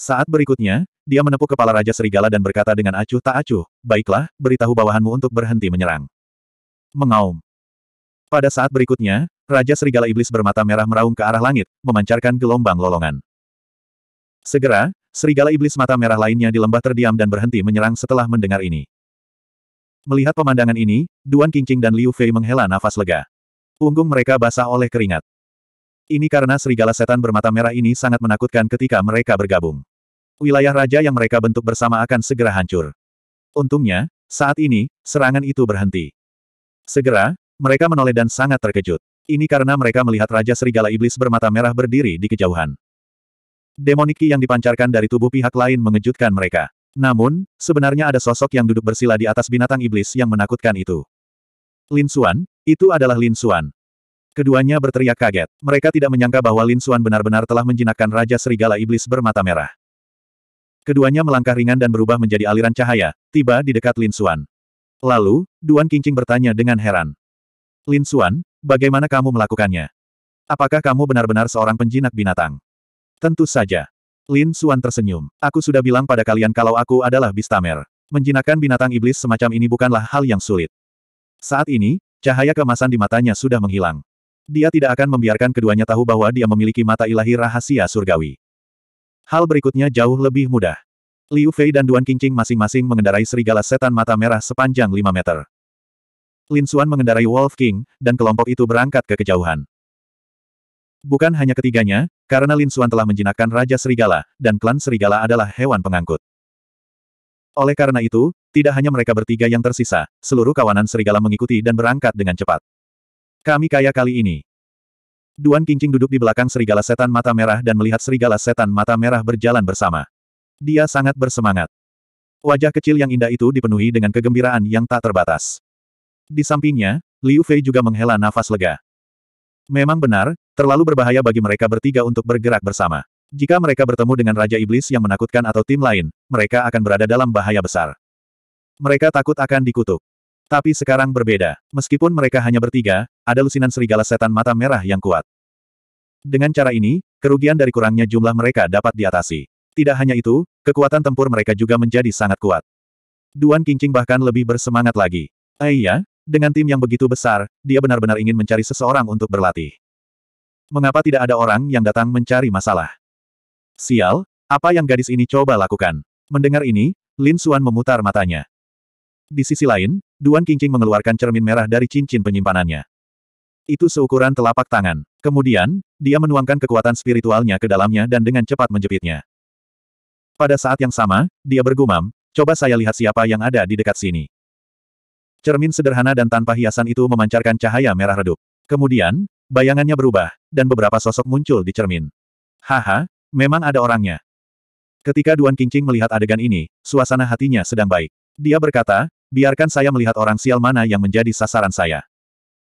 Saat berikutnya, dia menepuk kepala Raja Serigala dan berkata dengan acuh tak acuh, baiklah, beritahu bawahanmu untuk berhenti menyerang. Mengaum. Pada saat berikutnya, Raja Serigala Iblis bermata merah meraung ke arah langit, memancarkan gelombang lolongan. Segera, serigala iblis mata merah lainnya di lembah terdiam dan berhenti menyerang setelah mendengar ini. Melihat pemandangan ini, Duan Qingqing dan Liu Fei menghela nafas lega. Punggung mereka basah oleh keringat. Ini karena serigala setan bermata merah ini sangat menakutkan ketika mereka bergabung wilayah raja yang mereka bentuk bersama akan segera hancur. Untungnya, saat ini, serangan itu berhenti. Segera, mereka menoleh dan sangat terkejut. Ini karena mereka melihat Raja Serigala Iblis bermata merah berdiri di kejauhan. Demoniki yang dipancarkan dari tubuh pihak lain mengejutkan mereka. Namun, sebenarnya ada sosok yang duduk bersila di atas binatang iblis yang menakutkan itu. Lin Xuan, itu adalah Lin Xuan. Keduanya berteriak kaget. Mereka tidak menyangka bahwa Lin Xuan benar-benar telah menjinakkan Raja Serigala Iblis bermata merah. Keduanya melangkah ringan dan berubah menjadi aliran cahaya, tiba di dekat Lin Xuan. Lalu, Duan Qingqing bertanya dengan heran. Lin Xuan, bagaimana kamu melakukannya? Apakah kamu benar-benar seorang penjinak binatang? Tentu saja. Lin Xuan tersenyum. Aku sudah bilang pada kalian kalau aku adalah Bistamer. Menjinakkan binatang iblis semacam ini bukanlah hal yang sulit. Saat ini, cahaya kemasan di matanya sudah menghilang. Dia tidak akan membiarkan keduanya tahu bahwa dia memiliki mata ilahi rahasia surgawi. Hal berikutnya jauh lebih mudah. Liu Fei dan Duan Qingqing masing-masing mengendarai serigala setan mata merah sepanjang 5 meter. Lin Xuan mengendarai Wolf King, dan kelompok itu berangkat ke kejauhan. Bukan hanya ketiganya, karena Lin Xuan telah menjinakkan Raja Serigala, dan klan Serigala adalah hewan pengangkut. Oleh karena itu, tidak hanya mereka bertiga yang tersisa, seluruh kawanan Serigala mengikuti dan berangkat dengan cepat. Kami kaya kali ini. Duan Qingqing duduk di belakang serigala setan mata merah dan melihat serigala setan mata merah berjalan bersama. Dia sangat bersemangat. Wajah kecil yang indah itu dipenuhi dengan kegembiraan yang tak terbatas. Di sampingnya, Liu Fei juga menghela nafas lega. Memang benar, terlalu berbahaya bagi mereka bertiga untuk bergerak bersama. Jika mereka bertemu dengan Raja Iblis yang menakutkan atau tim lain, mereka akan berada dalam bahaya besar. Mereka takut akan dikutuk. Tapi sekarang berbeda. Meskipun mereka hanya bertiga, ada lusinan serigala setan mata merah yang kuat. Dengan cara ini, kerugian dari kurangnya jumlah mereka dapat diatasi. Tidak hanya itu, kekuatan tempur mereka juga menjadi sangat kuat. Duan Qingqing bahkan lebih bersemangat lagi. Aiyah, eh dengan tim yang begitu besar, dia benar-benar ingin mencari seseorang untuk berlatih. Mengapa tidak ada orang yang datang mencari masalah? Sial, apa yang gadis ini coba lakukan? Mendengar ini, Lin Xuan memutar matanya. Di sisi lain, Duan Qingqing mengeluarkan cermin merah dari cincin penyimpanannya. Itu seukuran telapak tangan. Kemudian, dia menuangkan kekuatan spiritualnya ke dalamnya dan dengan cepat menjepitnya. Pada saat yang sama, dia bergumam, coba saya lihat siapa yang ada di dekat sini. Cermin sederhana dan tanpa hiasan itu memancarkan cahaya merah redup. Kemudian, bayangannya berubah, dan beberapa sosok muncul di cermin. Haha, memang ada orangnya. Ketika Duan Qingqing melihat adegan ini, suasana hatinya sedang baik. Dia berkata, Biarkan saya melihat orang sial mana yang menjadi sasaran saya.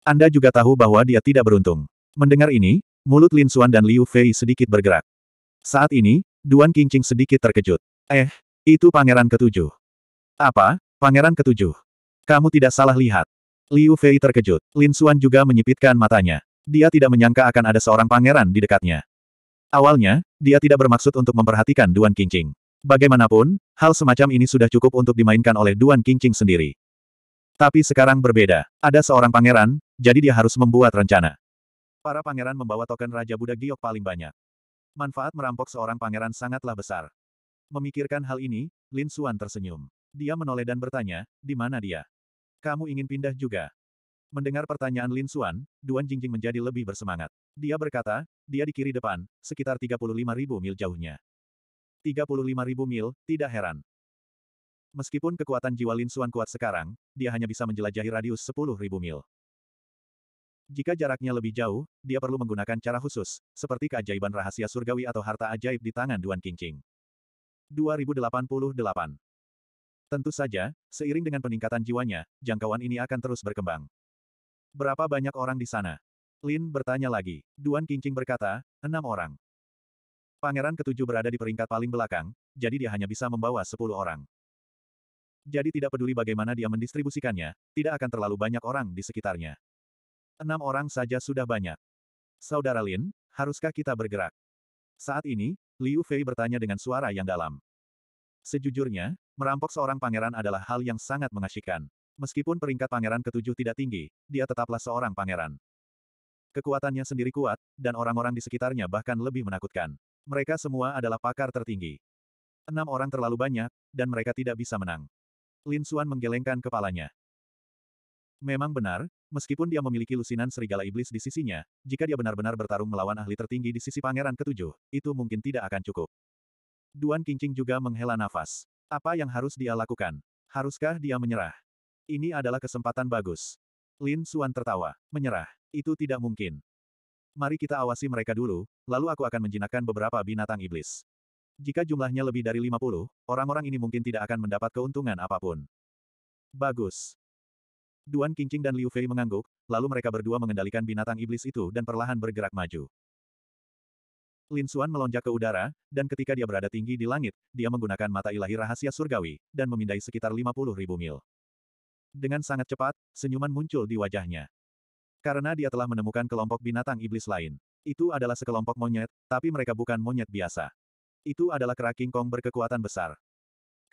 Anda juga tahu bahwa dia tidak beruntung. Mendengar ini, mulut Lin Xuan dan Liu Fei sedikit bergerak. Saat ini, Duan Qingqing sedikit terkejut. Eh, itu pangeran ketujuh. Apa, pangeran ketujuh? Kamu tidak salah lihat. Liu Fei terkejut. Lin Xuan juga menyipitkan matanya. Dia tidak menyangka akan ada seorang pangeran di dekatnya. Awalnya, dia tidak bermaksud untuk memperhatikan Duan Qingqing. Bagaimanapun, hal semacam ini sudah cukup untuk dimainkan oleh Duan Qingqing sendiri. Tapi sekarang berbeda. Ada seorang pangeran, jadi dia harus membuat rencana. Para pangeran membawa token Raja Buddha Giok paling banyak. Manfaat merampok seorang pangeran sangatlah besar. Memikirkan hal ini, Lin Xuan tersenyum. Dia menoleh dan bertanya, di mana dia? Kamu ingin pindah juga? Mendengar pertanyaan Lin Xuan, Duan Jingjing menjadi lebih bersemangat. Dia berkata, dia di kiri depan, sekitar 35.000 mil jauhnya. 35.000 mil, tidak heran. Meskipun kekuatan jiwa Lin Xuan kuat sekarang, dia hanya bisa menjelajahi radius 10.000 mil. Jika jaraknya lebih jauh, dia perlu menggunakan cara khusus, seperti keajaiban rahasia surgawi atau harta ajaib di tangan Duan Qingqing. 2088 Tentu saja, seiring dengan peningkatan jiwanya, jangkauan ini akan terus berkembang. Berapa banyak orang di sana? Lin bertanya lagi. Duan Qingqing berkata, enam orang. Pangeran ketujuh berada di peringkat paling belakang, jadi dia hanya bisa membawa sepuluh orang. Jadi tidak peduli bagaimana dia mendistribusikannya, tidak akan terlalu banyak orang di sekitarnya. Enam orang saja sudah banyak. Saudara Lin, haruskah kita bergerak? Saat ini, Liu Fei bertanya dengan suara yang dalam. Sejujurnya, merampok seorang pangeran adalah hal yang sangat mengasyikkan. Meskipun peringkat pangeran ketujuh tidak tinggi, dia tetaplah seorang pangeran. Kekuatannya sendiri kuat, dan orang-orang di sekitarnya bahkan lebih menakutkan. Mereka semua adalah pakar tertinggi. Enam orang terlalu banyak, dan mereka tidak bisa menang. Lin Xuan menggelengkan kepalanya. Memang benar, meskipun dia memiliki lusinan serigala iblis di sisinya, jika dia benar-benar bertarung melawan ahli tertinggi di sisi pangeran ketujuh, itu mungkin tidak akan cukup. Duan Kincing juga menghela nafas. Apa yang harus dia lakukan? Haruskah dia menyerah? Ini adalah kesempatan bagus. Lin Xuan tertawa. Menyerah. Itu tidak mungkin. Mari kita awasi mereka dulu, lalu aku akan menjinakkan beberapa binatang iblis. Jika jumlahnya lebih dari 50, orang-orang ini mungkin tidak akan mendapat keuntungan apapun. Bagus. Duan Kincing dan Liu Fei mengangguk, lalu mereka berdua mengendalikan binatang iblis itu dan perlahan bergerak maju. Lin Xuan melonjak ke udara, dan ketika dia berada tinggi di langit, dia menggunakan mata ilahi rahasia surgawi, dan memindai sekitar 50 ribu mil. Dengan sangat cepat, senyuman muncul di wajahnya. Karena dia telah menemukan kelompok binatang iblis lain. Itu adalah sekelompok monyet, tapi mereka bukan monyet biasa. Itu adalah kera King Kong berkekuatan besar.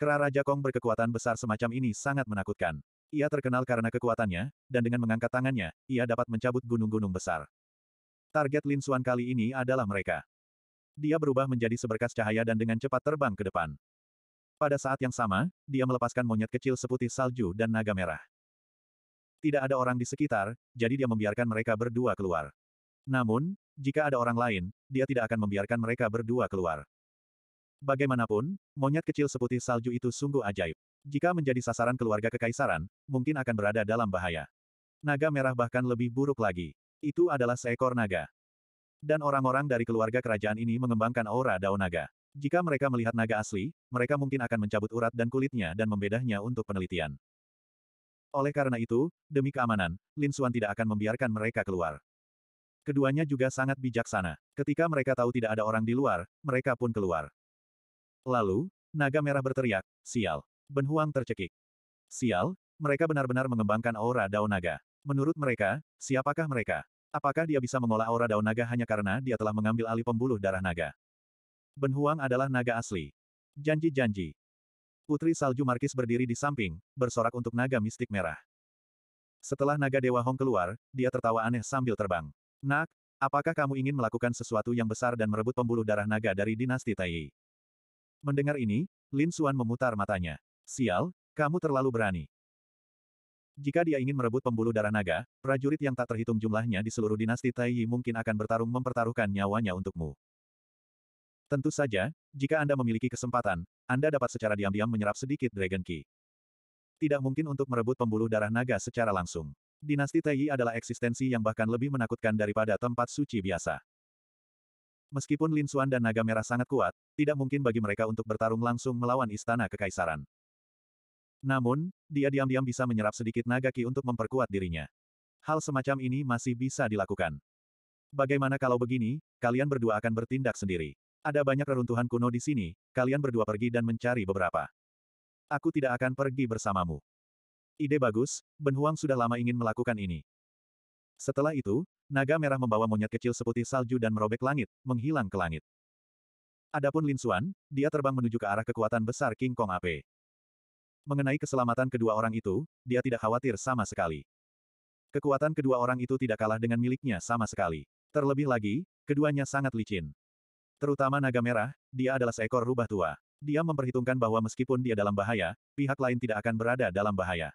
Kera Raja Kong berkekuatan besar semacam ini sangat menakutkan. Ia terkenal karena kekuatannya, dan dengan mengangkat tangannya, ia dapat mencabut gunung-gunung besar. Target Lin Xuan kali ini adalah mereka. Dia berubah menjadi seberkas cahaya dan dengan cepat terbang ke depan. Pada saat yang sama, dia melepaskan monyet kecil seputih salju dan naga merah. Tidak ada orang di sekitar, jadi dia membiarkan mereka berdua keluar. Namun, jika ada orang lain, dia tidak akan membiarkan mereka berdua keluar. Bagaimanapun, monyet kecil seputih salju itu sungguh ajaib. Jika menjadi sasaran keluarga kekaisaran, mungkin akan berada dalam bahaya. Naga merah bahkan lebih buruk lagi. Itu adalah seekor naga. Dan orang-orang dari keluarga kerajaan ini mengembangkan aura daun naga. Jika mereka melihat naga asli, mereka mungkin akan mencabut urat dan kulitnya dan membedahnya untuk penelitian. Oleh karena itu, demi keamanan, Lin Suan tidak akan membiarkan mereka keluar. Keduanya juga sangat bijaksana. Ketika mereka tahu tidak ada orang di luar, mereka pun keluar. Lalu, naga merah berteriak, sial. Ben Huang tercekik. Sial, mereka benar-benar mengembangkan aura daun naga. Menurut mereka, siapakah mereka? Apakah dia bisa mengolah aura daun naga hanya karena dia telah mengambil alih pembuluh darah naga? Ben Huang adalah naga asli. Janji-janji, Putri Salju Markis berdiri di samping, bersorak untuk naga mistik merah. Setelah naga Dewa Hong keluar, dia tertawa aneh sambil terbang. Nak, apakah kamu ingin melakukan sesuatu yang besar dan merebut pembuluh darah naga dari dinasti Taiyi? Mendengar ini, Lin Xuan memutar matanya. Sial, kamu terlalu berani. Jika dia ingin merebut pembuluh darah naga, prajurit yang tak terhitung jumlahnya di seluruh dinasti Taiyi mungkin akan bertarung mempertaruhkan nyawanya untukmu. Tentu saja, jika Anda memiliki kesempatan, Anda dapat secara diam-diam menyerap sedikit Dragon Key. Tidak mungkin untuk merebut pembuluh darah naga secara langsung. Dinasti Taiyi adalah eksistensi yang bahkan lebih menakutkan daripada tempat suci biasa. Meskipun Lin Xuan dan Naga Merah sangat kuat, tidak mungkin bagi mereka untuk bertarung langsung melawan Istana Kekaisaran. Namun, dia diam-diam bisa menyerap sedikit naga ki untuk memperkuat dirinya. Hal semacam ini masih bisa dilakukan. Bagaimana kalau begini, kalian berdua akan bertindak sendiri. Ada banyak reruntuhan kuno di sini, kalian berdua pergi dan mencari beberapa. Aku tidak akan pergi bersamamu. Ide bagus, Ben Huang sudah lama ingin melakukan ini. Setelah itu, naga merah membawa monyet kecil seputih salju dan merobek langit, menghilang ke langit. Adapun Lin Xuan, dia terbang menuju ke arah kekuatan besar King Kong ape. Mengenai keselamatan kedua orang itu, dia tidak khawatir sama sekali. Kekuatan kedua orang itu tidak kalah dengan miliknya sama sekali. Terlebih lagi, keduanya sangat licin. Terutama naga merah, dia adalah seekor rubah tua. Dia memperhitungkan bahwa meskipun dia dalam bahaya, pihak lain tidak akan berada dalam bahaya.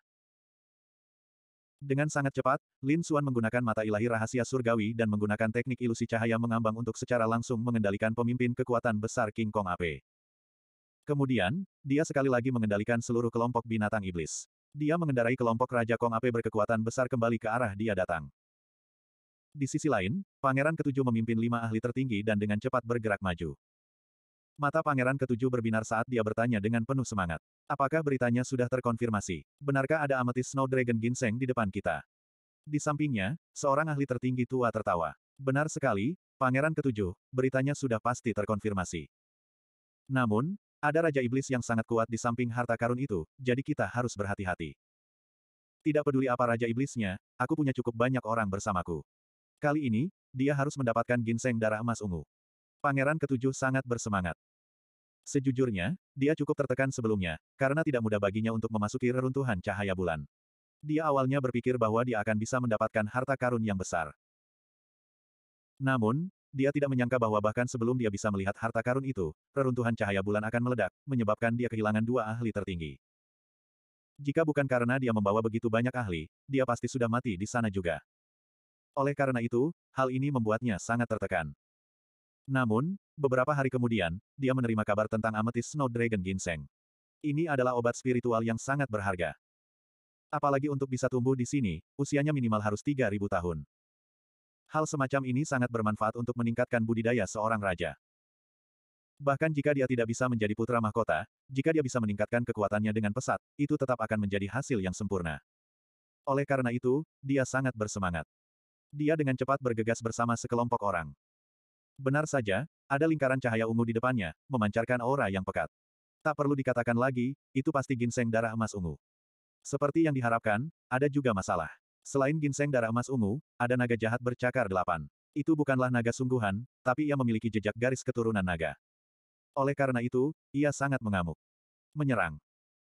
Dengan sangat cepat, Lin Xuan menggunakan mata ilahi rahasia surgawi dan menggunakan teknik ilusi cahaya mengambang untuk secara langsung mengendalikan pemimpin kekuatan besar King Kong ape. Kemudian, dia sekali lagi mengendalikan seluruh kelompok binatang iblis. Dia mengendarai kelompok Raja Kong ape berkekuatan besar kembali ke arah dia datang. Di sisi lain, Pangeran Ketujuh memimpin lima ahli tertinggi dan dengan cepat bergerak maju. Mata Pangeran Ketujuh berbinar saat dia bertanya dengan penuh semangat. Apakah beritanya sudah terkonfirmasi? Benarkah ada Amethyst Snow Dragon Ginseng di depan kita? Di sampingnya, seorang ahli tertinggi tua tertawa. Benar sekali, Pangeran Ketujuh, beritanya sudah pasti terkonfirmasi. Namun, ada Raja Iblis yang sangat kuat di samping harta karun itu, jadi kita harus berhati-hati. Tidak peduli apa Raja Iblisnya, aku punya cukup banyak orang bersamaku. Kali ini, dia harus mendapatkan ginseng darah emas ungu. Pangeran ketujuh sangat bersemangat. Sejujurnya, dia cukup tertekan sebelumnya, karena tidak mudah baginya untuk memasuki reruntuhan cahaya bulan. Dia awalnya berpikir bahwa dia akan bisa mendapatkan harta karun yang besar. Namun, dia tidak menyangka bahwa bahkan sebelum dia bisa melihat harta karun itu, reruntuhan cahaya bulan akan meledak, menyebabkan dia kehilangan dua ahli tertinggi. Jika bukan karena dia membawa begitu banyak ahli, dia pasti sudah mati di sana juga. Oleh karena itu, hal ini membuatnya sangat tertekan. Namun, beberapa hari kemudian, dia menerima kabar tentang ametis Snow Dragon Ginseng. Ini adalah obat spiritual yang sangat berharga. Apalagi untuk bisa tumbuh di sini, usianya minimal harus 3.000 tahun. Hal semacam ini sangat bermanfaat untuk meningkatkan budidaya seorang raja. Bahkan jika dia tidak bisa menjadi putra mahkota, jika dia bisa meningkatkan kekuatannya dengan pesat, itu tetap akan menjadi hasil yang sempurna. Oleh karena itu, dia sangat bersemangat. Dia dengan cepat bergegas bersama sekelompok orang. Benar saja, ada lingkaran cahaya ungu di depannya, memancarkan aura yang pekat. Tak perlu dikatakan lagi, itu pasti ginseng darah emas ungu. Seperti yang diharapkan, ada juga masalah. Selain ginseng darah emas ungu, ada naga jahat bercakar delapan. Itu bukanlah naga sungguhan, tapi ia memiliki jejak garis keturunan naga. Oleh karena itu, ia sangat mengamuk. Menyerang.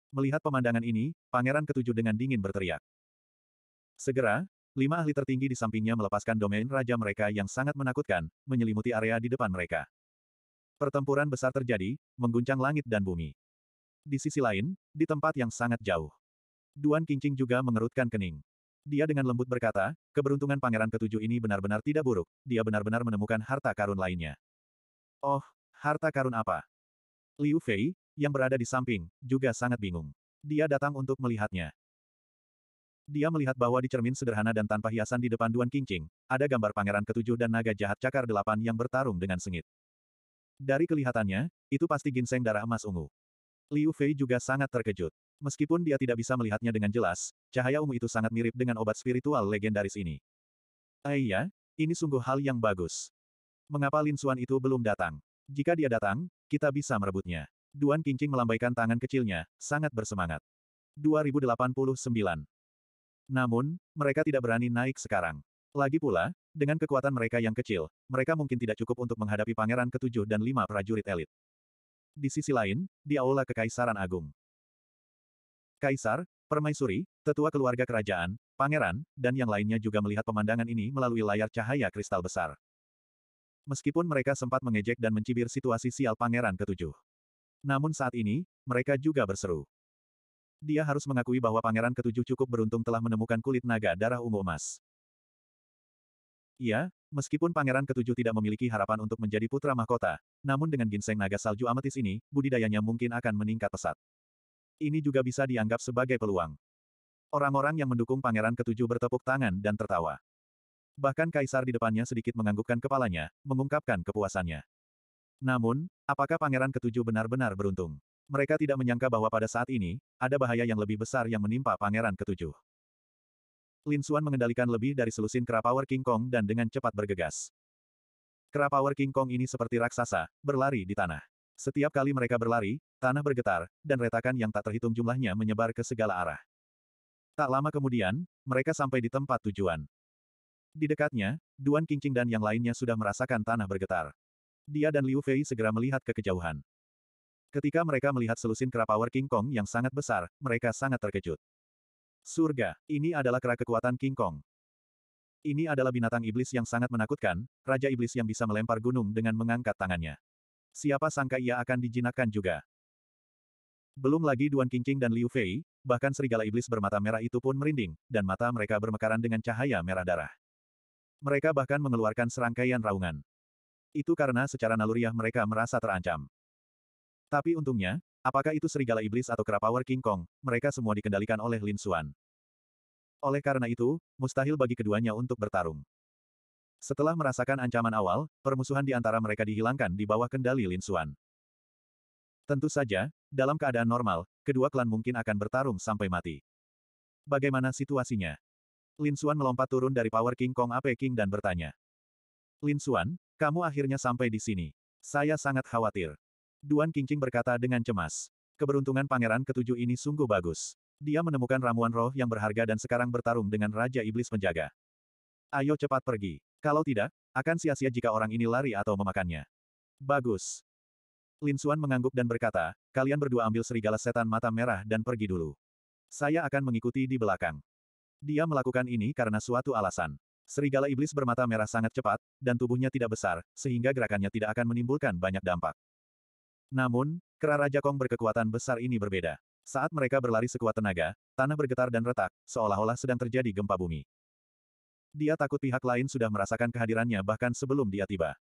Melihat pemandangan ini, pangeran ketujuh dengan dingin berteriak. Segera, Lima ahli tertinggi di sampingnya melepaskan domain raja mereka yang sangat menakutkan, menyelimuti area di depan mereka. Pertempuran besar terjadi, mengguncang langit dan bumi. Di sisi lain, di tempat yang sangat jauh. Duan Kincing juga mengerutkan kening. Dia dengan lembut berkata, keberuntungan pangeran ketujuh ini benar-benar tidak buruk, dia benar-benar menemukan harta karun lainnya. Oh, harta karun apa? Liu Fei, yang berada di samping, juga sangat bingung. Dia datang untuk melihatnya. Dia melihat bahwa di cermin sederhana dan tanpa hiasan di depan Duan Qingqing, ada gambar pangeran ketujuh dan naga jahat cakar delapan yang bertarung dengan sengit. Dari kelihatannya, itu pasti ginseng darah emas ungu. Liu Fei juga sangat terkejut. Meskipun dia tidak bisa melihatnya dengan jelas, cahaya ungu itu sangat mirip dengan obat spiritual legendaris ini. ya, ini sungguh hal yang bagus. Mengapa Lin Xuan itu belum datang? Jika dia datang, kita bisa merebutnya. Duan Qingqing melambaikan tangan kecilnya, sangat bersemangat. 2089 namun, mereka tidak berani naik sekarang. Lagi pula, dengan kekuatan mereka yang kecil, mereka mungkin tidak cukup untuk menghadapi pangeran ketujuh dan lima prajurit elit. Di sisi lain, di aula Kekaisaran Agung. Kaisar, permaisuri, tetua keluarga kerajaan, pangeran, dan yang lainnya juga melihat pemandangan ini melalui layar cahaya kristal besar. Meskipun mereka sempat mengejek dan mencibir situasi sial pangeran ketujuh. Namun saat ini, mereka juga berseru. Dia harus mengakui bahwa pangeran ketujuh cukup beruntung telah menemukan kulit naga darah ungu emas. Iya, meskipun pangeran ketujuh tidak memiliki harapan untuk menjadi putra mahkota, namun dengan ginseng naga salju ametis ini, budidayanya mungkin akan meningkat pesat. Ini juga bisa dianggap sebagai peluang. Orang-orang yang mendukung pangeran ketujuh bertepuk tangan dan tertawa. Bahkan kaisar di depannya sedikit menganggukkan kepalanya, mengungkapkan kepuasannya. Namun, apakah pangeran ketujuh benar-benar beruntung? Mereka tidak menyangka bahwa pada saat ini, ada bahaya yang lebih besar yang menimpa pangeran ketujuh. Lin Xuan mengendalikan lebih dari selusin Kera Power King Kong dan dengan cepat bergegas. Kera Power King Kong ini seperti raksasa, berlari di tanah. Setiap kali mereka berlari, tanah bergetar, dan retakan yang tak terhitung jumlahnya menyebar ke segala arah. Tak lama kemudian, mereka sampai di tempat tujuan. Di dekatnya, Duan Qingqing dan yang lainnya sudah merasakan tanah bergetar. Dia dan Liu Fei segera melihat ke kejauhan. Ketika mereka melihat selusin kera power King Kong yang sangat besar, mereka sangat terkejut. Surga, ini adalah kera kekuatan King Kong. Ini adalah binatang iblis yang sangat menakutkan, Raja Iblis yang bisa melempar gunung dengan mengangkat tangannya. Siapa sangka ia akan dijinakkan juga. Belum lagi Duan Qingqing dan Liu Fei, bahkan serigala iblis bermata merah itu pun merinding, dan mata mereka bermekaran dengan cahaya merah darah. Mereka bahkan mengeluarkan serangkaian raungan. Itu karena secara naluriah mereka merasa terancam. Tapi untungnya, apakah itu serigala iblis atau kerapower King Kong, mereka semua dikendalikan oleh Lin Xuan. Oleh karena itu, mustahil bagi keduanya untuk bertarung. Setelah merasakan ancaman awal, permusuhan di antara mereka dihilangkan di bawah kendali Lin Xuan. Tentu saja, dalam keadaan normal, kedua klan mungkin akan bertarung sampai mati. Bagaimana situasinya? Lin Xuan melompat turun dari Power King Kong AP King dan bertanya. Lin Xuan, kamu akhirnya sampai di sini. Saya sangat khawatir. Duan Qingqing berkata dengan cemas. Keberuntungan pangeran ketujuh ini sungguh bagus. Dia menemukan ramuan roh yang berharga dan sekarang bertarung dengan Raja Iblis Penjaga. Ayo cepat pergi. Kalau tidak, akan sia-sia jika orang ini lari atau memakannya. Bagus. Lin Xuan mengangguk dan berkata, kalian berdua ambil serigala setan mata merah dan pergi dulu. Saya akan mengikuti di belakang. Dia melakukan ini karena suatu alasan. Serigala iblis bermata merah sangat cepat, dan tubuhnya tidak besar, sehingga gerakannya tidak akan menimbulkan banyak dampak. Namun, kera Raja Kong berkekuatan besar ini berbeda. Saat mereka berlari sekuat tenaga, tanah bergetar dan retak, seolah-olah sedang terjadi gempa bumi. Dia takut pihak lain sudah merasakan kehadirannya bahkan sebelum dia tiba.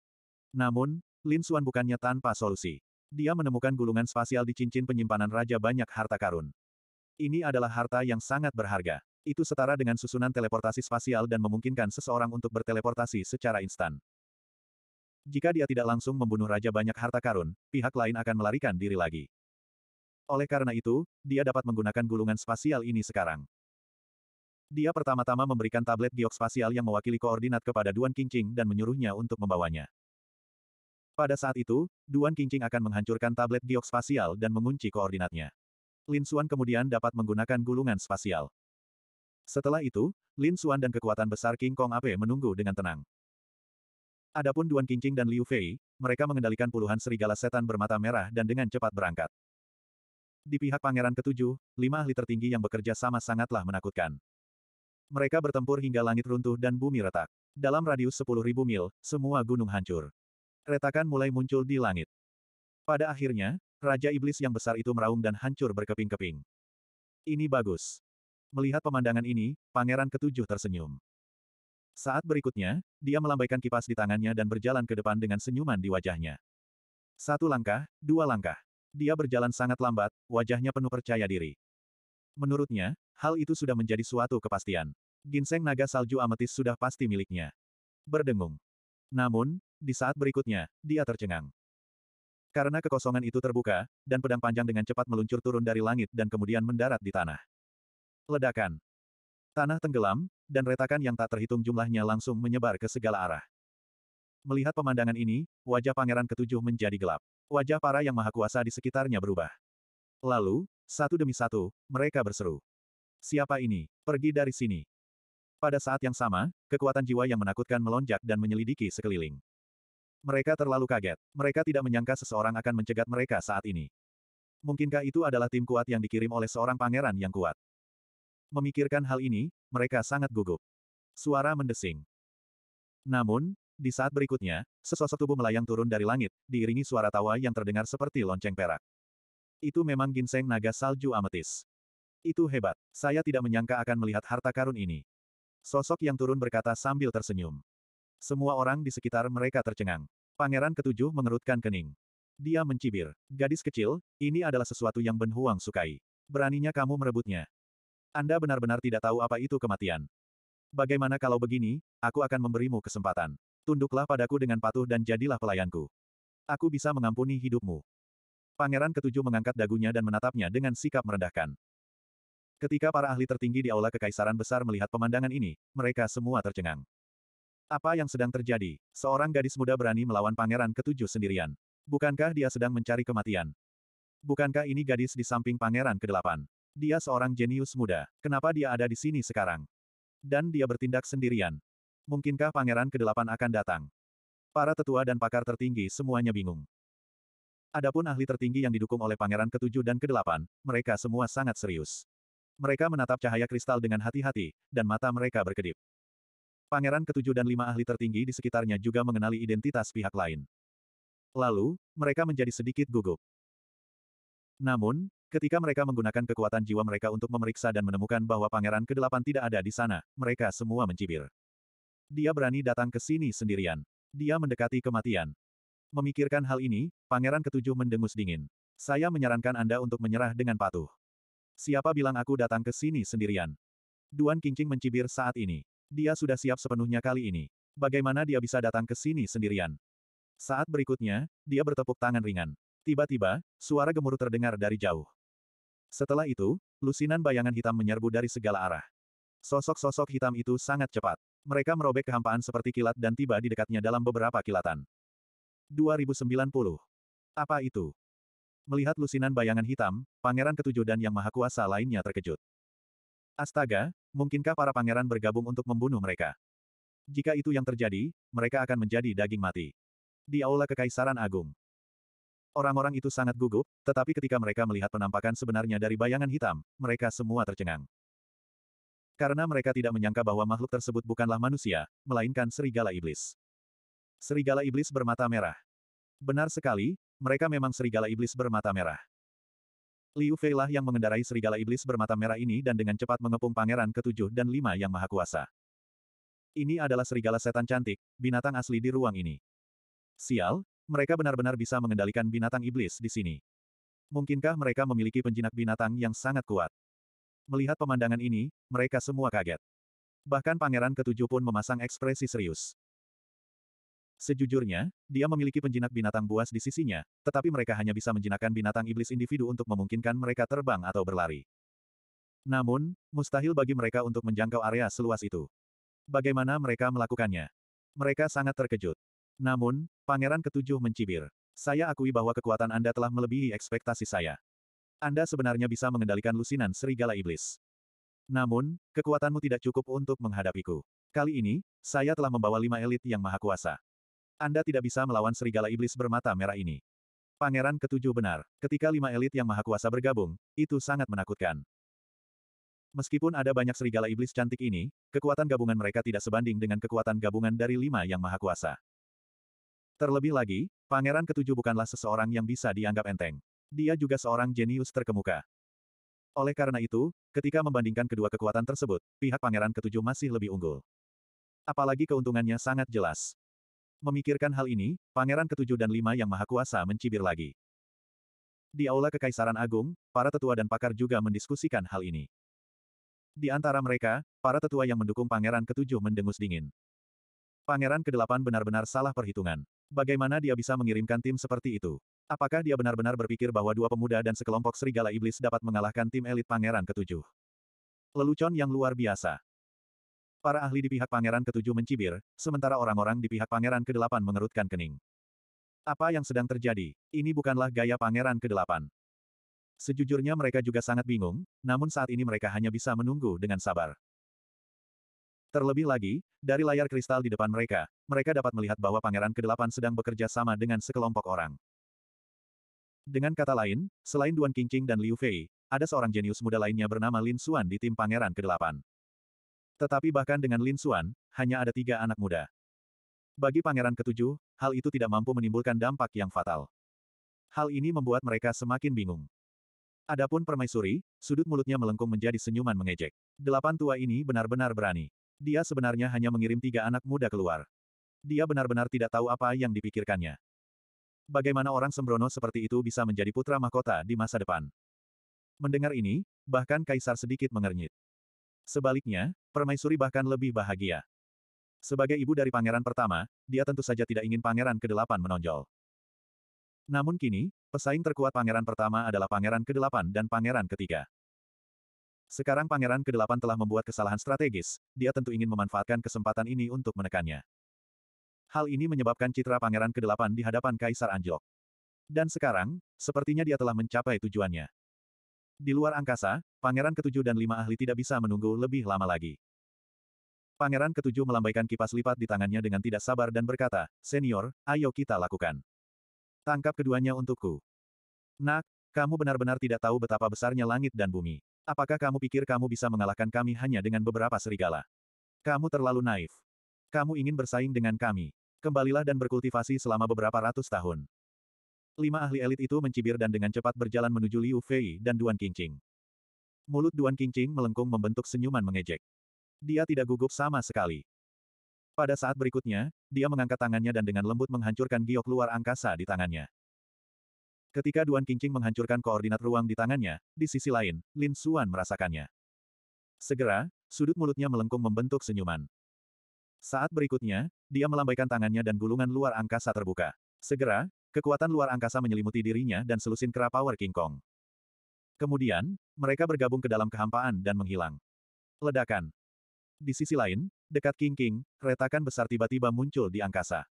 Namun, Lin Xuan bukannya tanpa solusi. Dia menemukan gulungan spasial di cincin penyimpanan Raja banyak harta karun. Ini adalah harta yang sangat berharga. Itu setara dengan susunan teleportasi spasial dan memungkinkan seseorang untuk berteleportasi secara instan. Jika dia tidak langsung membunuh raja banyak harta karun, pihak lain akan melarikan diri lagi. Oleh karena itu, dia dapat menggunakan gulungan spasial ini sekarang. Dia pertama-tama memberikan tablet giok spasial yang mewakili koordinat kepada Duan Qingqing dan menyuruhnya untuk membawanya. Pada saat itu, Duan Qingqing akan menghancurkan tablet giok spasial dan mengunci koordinatnya. Lin Xuan kemudian dapat menggunakan gulungan spasial. Setelah itu, Lin Xuan dan kekuatan besar King Kong ape menunggu dengan tenang. Adapun Duan Qingqing dan Liu Fei, mereka mengendalikan puluhan serigala setan bermata merah dan dengan cepat berangkat. Di pihak pangeran ketujuh, lima ahli tertinggi yang bekerja sama sangatlah menakutkan. Mereka bertempur hingga langit runtuh dan bumi retak. Dalam radius sepuluh ribu mil, semua gunung hancur. Retakan mulai muncul di langit. Pada akhirnya, Raja Iblis yang besar itu meraung dan hancur berkeping-keping. Ini bagus. Melihat pemandangan ini, pangeran ketujuh tersenyum. Saat berikutnya, dia melambaikan kipas di tangannya dan berjalan ke depan dengan senyuman di wajahnya. Satu langkah, dua langkah. Dia berjalan sangat lambat, wajahnya penuh percaya diri. Menurutnya, hal itu sudah menjadi suatu kepastian. Ginseng naga salju ametis sudah pasti miliknya. Berdengung. Namun, di saat berikutnya, dia tercengang. Karena kekosongan itu terbuka, dan pedang panjang dengan cepat meluncur turun dari langit dan kemudian mendarat di tanah. Ledakan. Tanah tenggelam, dan retakan yang tak terhitung jumlahnya langsung menyebar ke segala arah. Melihat pemandangan ini, wajah pangeran ketujuh menjadi gelap. Wajah para yang maha kuasa di sekitarnya berubah. Lalu, satu demi satu, mereka berseru. Siapa ini? Pergi dari sini. Pada saat yang sama, kekuatan jiwa yang menakutkan melonjak dan menyelidiki sekeliling. Mereka terlalu kaget. Mereka tidak menyangka seseorang akan mencegat mereka saat ini. Mungkinkah itu adalah tim kuat yang dikirim oleh seorang pangeran yang kuat? Memikirkan hal ini, mereka sangat gugup. Suara mendesing. Namun, di saat berikutnya, sesosok tubuh melayang turun dari langit, diiringi suara tawa yang terdengar seperti lonceng perak. Itu memang ginseng naga salju ametis. Itu hebat. Saya tidak menyangka akan melihat harta karun ini. Sosok yang turun berkata sambil tersenyum. Semua orang di sekitar mereka tercengang. Pangeran ketujuh mengerutkan kening. Dia mencibir. Gadis kecil, ini adalah sesuatu yang Ben sukai. Beraninya kamu merebutnya. Anda benar-benar tidak tahu apa itu kematian. Bagaimana kalau begini, aku akan memberimu kesempatan. Tunduklah padaku dengan patuh dan jadilah pelayanku. Aku bisa mengampuni hidupmu. Pangeran ketujuh mengangkat dagunya dan menatapnya dengan sikap merendahkan. Ketika para ahli tertinggi di aula kekaisaran besar melihat pemandangan ini, mereka semua tercengang. Apa yang sedang terjadi? Seorang gadis muda berani melawan pangeran ketujuh sendirian. Bukankah dia sedang mencari kematian? Bukankah ini gadis di samping pangeran kedelapan? Dia seorang jenius muda. Kenapa dia ada di sini sekarang? Dan dia bertindak sendirian. Mungkinkah pangeran kedelapan akan datang? Para tetua dan pakar tertinggi semuanya bingung. Adapun ahli tertinggi yang didukung oleh pangeran ketujuh dan kedelapan, mereka semua sangat serius. Mereka menatap cahaya kristal dengan hati-hati, dan mata mereka berkedip. Pangeran ketujuh dan lima ahli tertinggi di sekitarnya juga mengenali identitas pihak lain. Lalu, mereka menjadi sedikit gugup. Namun, Ketika mereka menggunakan kekuatan jiwa mereka untuk memeriksa dan menemukan bahwa Pangeran ke Kedelapan tidak ada di sana, mereka semua mencibir. Dia berani datang ke sini sendirian. Dia mendekati kematian. Memikirkan hal ini, Pangeran Ketujuh mendengus dingin. Saya menyarankan Anda untuk menyerah dengan patuh. Siapa bilang aku datang ke sini sendirian? Duan Kingcing mencibir saat ini. Dia sudah siap sepenuhnya kali ini. Bagaimana dia bisa datang ke sini sendirian? Saat berikutnya, dia bertepuk tangan ringan. Tiba-tiba, suara gemuruh terdengar dari jauh. Setelah itu, lusinan bayangan hitam menyerbu dari segala arah. Sosok-sosok hitam itu sangat cepat. Mereka merobek kehampaan seperti kilat dan tiba di dekatnya dalam beberapa kilatan. 2090. Apa itu? Melihat lusinan bayangan hitam, pangeran ketujuh dan yang maha kuasa lainnya terkejut. Astaga, mungkinkah para pangeran bergabung untuk membunuh mereka? Jika itu yang terjadi, mereka akan menjadi daging mati. Di aula Kekaisaran Agung, Orang-orang itu sangat gugup, tetapi ketika mereka melihat penampakan sebenarnya dari bayangan hitam, mereka semua tercengang. Karena mereka tidak menyangka bahwa makhluk tersebut bukanlah manusia, melainkan serigala iblis. Serigala iblis bermata merah. Benar sekali, mereka memang serigala iblis bermata merah. Liu Fei lah yang mengendarai serigala iblis bermata merah ini dan dengan cepat mengepung pangeran ketujuh dan lima yang maha kuasa. Ini adalah serigala setan cantik, binatang asli di ruang ini. Sial, mereka benar-benar bisa mengendalikan binatang iblis di sini. Mungkinkah mereka memiliki penjinak binatang yang sangat kuat? Melihat pemandangan ini, mereka semua kaget. Bahkan pangeran ketujuh pun memasang ekspresi serius. Sejujurnya, dia memiliki penjinak binatang buas di sisinya, tetapi mereka hanya bisa menjinakkan binatang iblis individu untuk memungkinkan mereka terbang atau berlari. Namun, mustahil bagi mereka untuk menjangkau area seluas itu. Bagaimana mereka melakukannya? Mereka sangat terkejut. Namun, Pangeran Ketujuh mencibir. Saya akui bahwa kekuatan Anda telah melebihi ekspektasi saya. Anda sebenarnya bisa mengendalikan lusinan serigala iblis. Namun, kekuatanmu tidak cukup untuk menghadapiku. Kali ini, saya telah membawa lima elit yang maha kuasa. Anda tidak bisa melawan serigala iblis bermata merah ini. Pangeran ketujuh benar, ketika lima elit yang maha kuasa bergabung, itu sangat menakutkan. Meskipun ada banyak serigala iblis cantik ini, kekuatan gabungan mereka tidak sebanding dengan kekuatan gabungan dari lima yang maha kuasa. Terlebih lagi, Pangeran Ketujuh bukanlah seseorang yang bisa dianggap enteng. Dia juga seorang jenius terkemuka. Oleh karena itu, ketika membandingkan kedua kekuatan tersebut, pihak Pangeran Ketujuh masih lebih unggul. Apalagi keuntungannya sangat jelas. Memikirkan hal ini, Pangeran Ketujuh dan Lima Yang Maha Kuasa mencibir lagi. Di Aula Kekaisaran Agung, para tetua dan pakar juga mendiskusikan hal ini. Di antara mereka, para tetua yang mendukung Pangeran Ketujuh mendengus dingin. Pangeran Kedelapan benar-benar salah perhitungan. Bagaimana dia bisa mengirimkan tim seperti itu? Apakah dia benar-benar berpikir bahwa dua pemuda dan sekelompok serigala iblis dapat mengalahkan tim elit pangeran ketujuh? Lelucon yang luar biasa. Para ahli di pihak pangeran ketujuh mencibir, sementara orang-orang di pihak pangeran kedelapan mengerutkan kening. Apa yang sedang terjadi? Ini bukanlah gaya pangeran kedelapan. Sejujurnya mereka juga sangat bingung, namun saat ini mereka hanya bisa menunggu dengan sabar. Terlebih lagi, dari layar kristal di depan mereka, mereka dapat melihat bahwa Pangeran Kedelapan sedang bekerja sama dengan sekelompok orang. Dengan kata lain, selain Duan Qingqing dan Liu Fei, ada seorang jenius muda lainnya bernama Lin Xuan di tim Pangeran Kedelapan. Tetapi bahkan dengan Lin Xuan, hanya ada tiga anak muda. Bagi Pangeran Ketujuh, hal itu tidak mampu menimbulkan dampak yang fatal. Hal ini membuat mereka semakin bingung. Adapun permaisuri, sudut mulutnya melengkung menjadi senyuman mengejek. Delapan tua ini benar-benar berani. Dia sebenarnya hanya mengirim tiga anak muda keluar. Dia benar-benar tidak tahu apa yang dipikirkannya. Bagaimana orang sembrono seperti itu bisa menjadi putra mahkota di masa depan? Mendengar ini, bahkan Kaisar sedikit mengernyit. Sebaliknya, Permaisuri bahkan lebih bahagia. Sebagai ibu dari pangeran pertama, dia tentu saja tidak ingin pangeran ke-8 menonjol. Namun kini, pesaing terkuat pangeran pertama adalah pangeran ke-8 dan pangeran ketiga. Sekarang Pangeran ke-8 telah membuat kesalahan strategis, dia tentu ingin memanfaatkan kesempatan ini untuk menekannya. Hal ini menyebabkan citra Pangeran ke-8 di hadapan Kaisar Anjlok. Dan sekarang, sepertinya dia telah mencapai tujuannya. Di luar angkasa, Pangeran ketujuh dan lima ahli tidak bisa menunggu lebih lama lagi. Pangeran ketujuh melambaikan kipas lipat di tangannya dengan tidak sabar dan berkata, Senior, ayo kita lakukan. Tangkap keduanya untukku. Nak, kamu benar-benar tidak tahu betapa besarnya langit dan bumi. Apakah kamu pikir kamu bisa mengalahkan kami hanya dengan beberapa serigala? Kamu terlalu naif. Kamu ingin bersaing dengan kami. Kembalilah dan berkultivasi selama beberapa ratus tahun. Lima ahli elit itu mencibir dan dengan cepat berjalan menuju Liu Fei dan Duan Qingqing. Mulut Duan Qingqing melengkung membentuk senyuman mengejek. Dia tidak gugup sama sekali. Pada saat berikutnya, dia mengangkat tangannya dan dengan lembut menghancurkan giok luar angkasa di tangannya. Ketika Duan Qingqing menghancurkan koordinat ruang di tangannya, di sisi lain, Lin Xuan merasakannya. Segera, sudut mulutnya melengkung membentuk senyuman. Saat berikutnya, dia melambaikan tangannya dan gulungan luar angkasa terbuka. Segera, kekuatan luar angkasa menyelimuti dirinya dan selusin kera power King Kong. Kemudian, mereka bergabung ke dalam kehampaan dan menghilang. Ledakan. Di sisi lain, dekat King King, retakan besar tiba-tiba muncul di angkasa.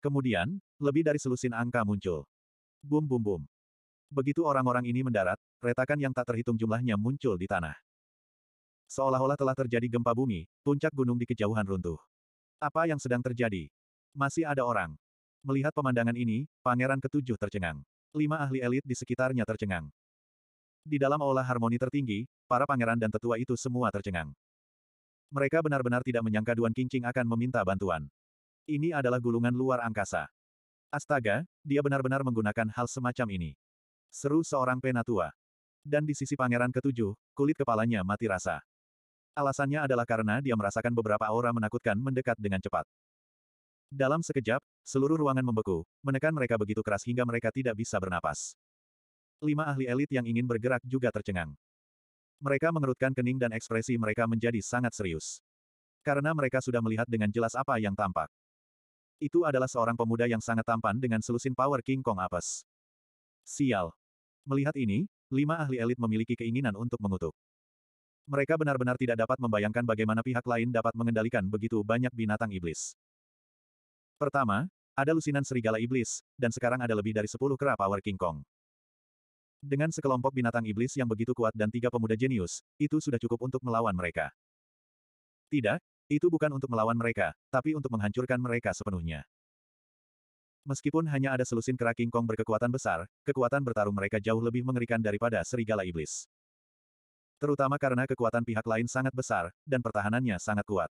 Kemudian, lebih dari selusin angka muncul. Bum bum bum. Begitu orang-orang ini mendarat, retakan yang tak terhitung jumlahnya muncul di tanah. Seolah-olah telah terjadi gempa bumi, puncak gunung di kejauhan runtuh. Apa yang sedang terjadi? Masih ada orang. Melihat pemandangan ini, pangeran ketujuh tercengang. Lima ahli elit di sekitarnya tercengang. Di dalam olah harmoni tertinggi, para pangeran dan tetua itu semua tercengang. Mereka benar-benar tidak menyangka Duan Kincing akan meminta bantuan. Ini adalah gulungan luar angkasa. Astaga, dia benar-benar menggunakan hal semacam ini. Seru seorang penatua. Dan di sisi pangeran ketujuh, kulit kepalanya mati rasa. Alasannya adalah karena dia merasakan beberapa aura menakutkan mendekat dengan cepat. Dalam sekejap, seluruh ruangan membeku, menekan mereka begitu keras hingga mereka tidak bisa bernapas. Lima ahli elit yang ingin bergerak juga tercengang. Mereka mengerutkan kening dan ekspresi mereka menjadi sangat serius. Karena mereka sudah melihat dengan jelas apa yang tampak. Itu adalah seorang pemuda yang sangat tampan dengan selusin power King Kong apes. Sial. Melihat ini, lima ahli elit memiliki keinginan untuk mengutuk. Mereka benar-benar tidak dapat membayangkan bagaimana pihak lain dapat mengendalikan begitu banyak binatang iblis. Pertama, ada lusinan serigala iblis, dan sekarang ada lebih dari sepuluh kera power King Kong. Dengan sekelompok binatang iblis yang begitu kuat dan tiga pemuda jenius, itu sudah cukup untuk melawan mereka. Tidak, itu bukan untuk melawan mereka, tapi untuk menghancurkan mereka sepenuhnya. Meskipun hanya ada selusin kera King Kong berkekuatan besar, kekuatan bertarung mereka jauh lebih mengerikan daripada serigala iblis. Terutama karena kekuatan pihak lain sangat besar, dan pertahanannya sangat kuat.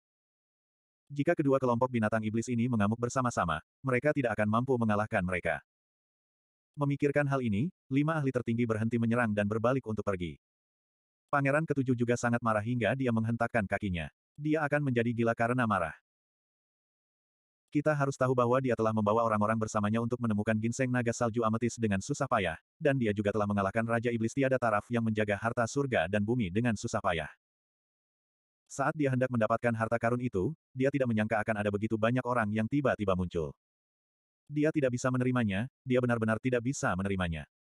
Jika kedua kelompok binatang iblis ini mengamuk bersama-sama, mereka tidak akan mampu mengalahkan mereka. Memikirkan hal ini, lima ahli tertinggi berhenti menyerang dan berbalik untuk pergi. Pangeran ketujuh juga sangat marah hingga dia menghentakkan kakinya dia akan menjadi gila karena marah. Kita harus tahu bahwa dia telah membawa orang-orang bersamanya untuk menemukan ginseng naga salju ametis dengan susah payah, dan dia juga telah mengalahkan Raja Iblis tiada taraf yang menjaga harta surga dan bumi dengan susah payah. Saat dia hendak mendapatkan harta karun itu, dia tidak menyangka akan ada begitu banyak orang yang tiba-tiba muncul. Dia tidak bisa menerimanya, dia benar-benar tidak bisa menerimanya.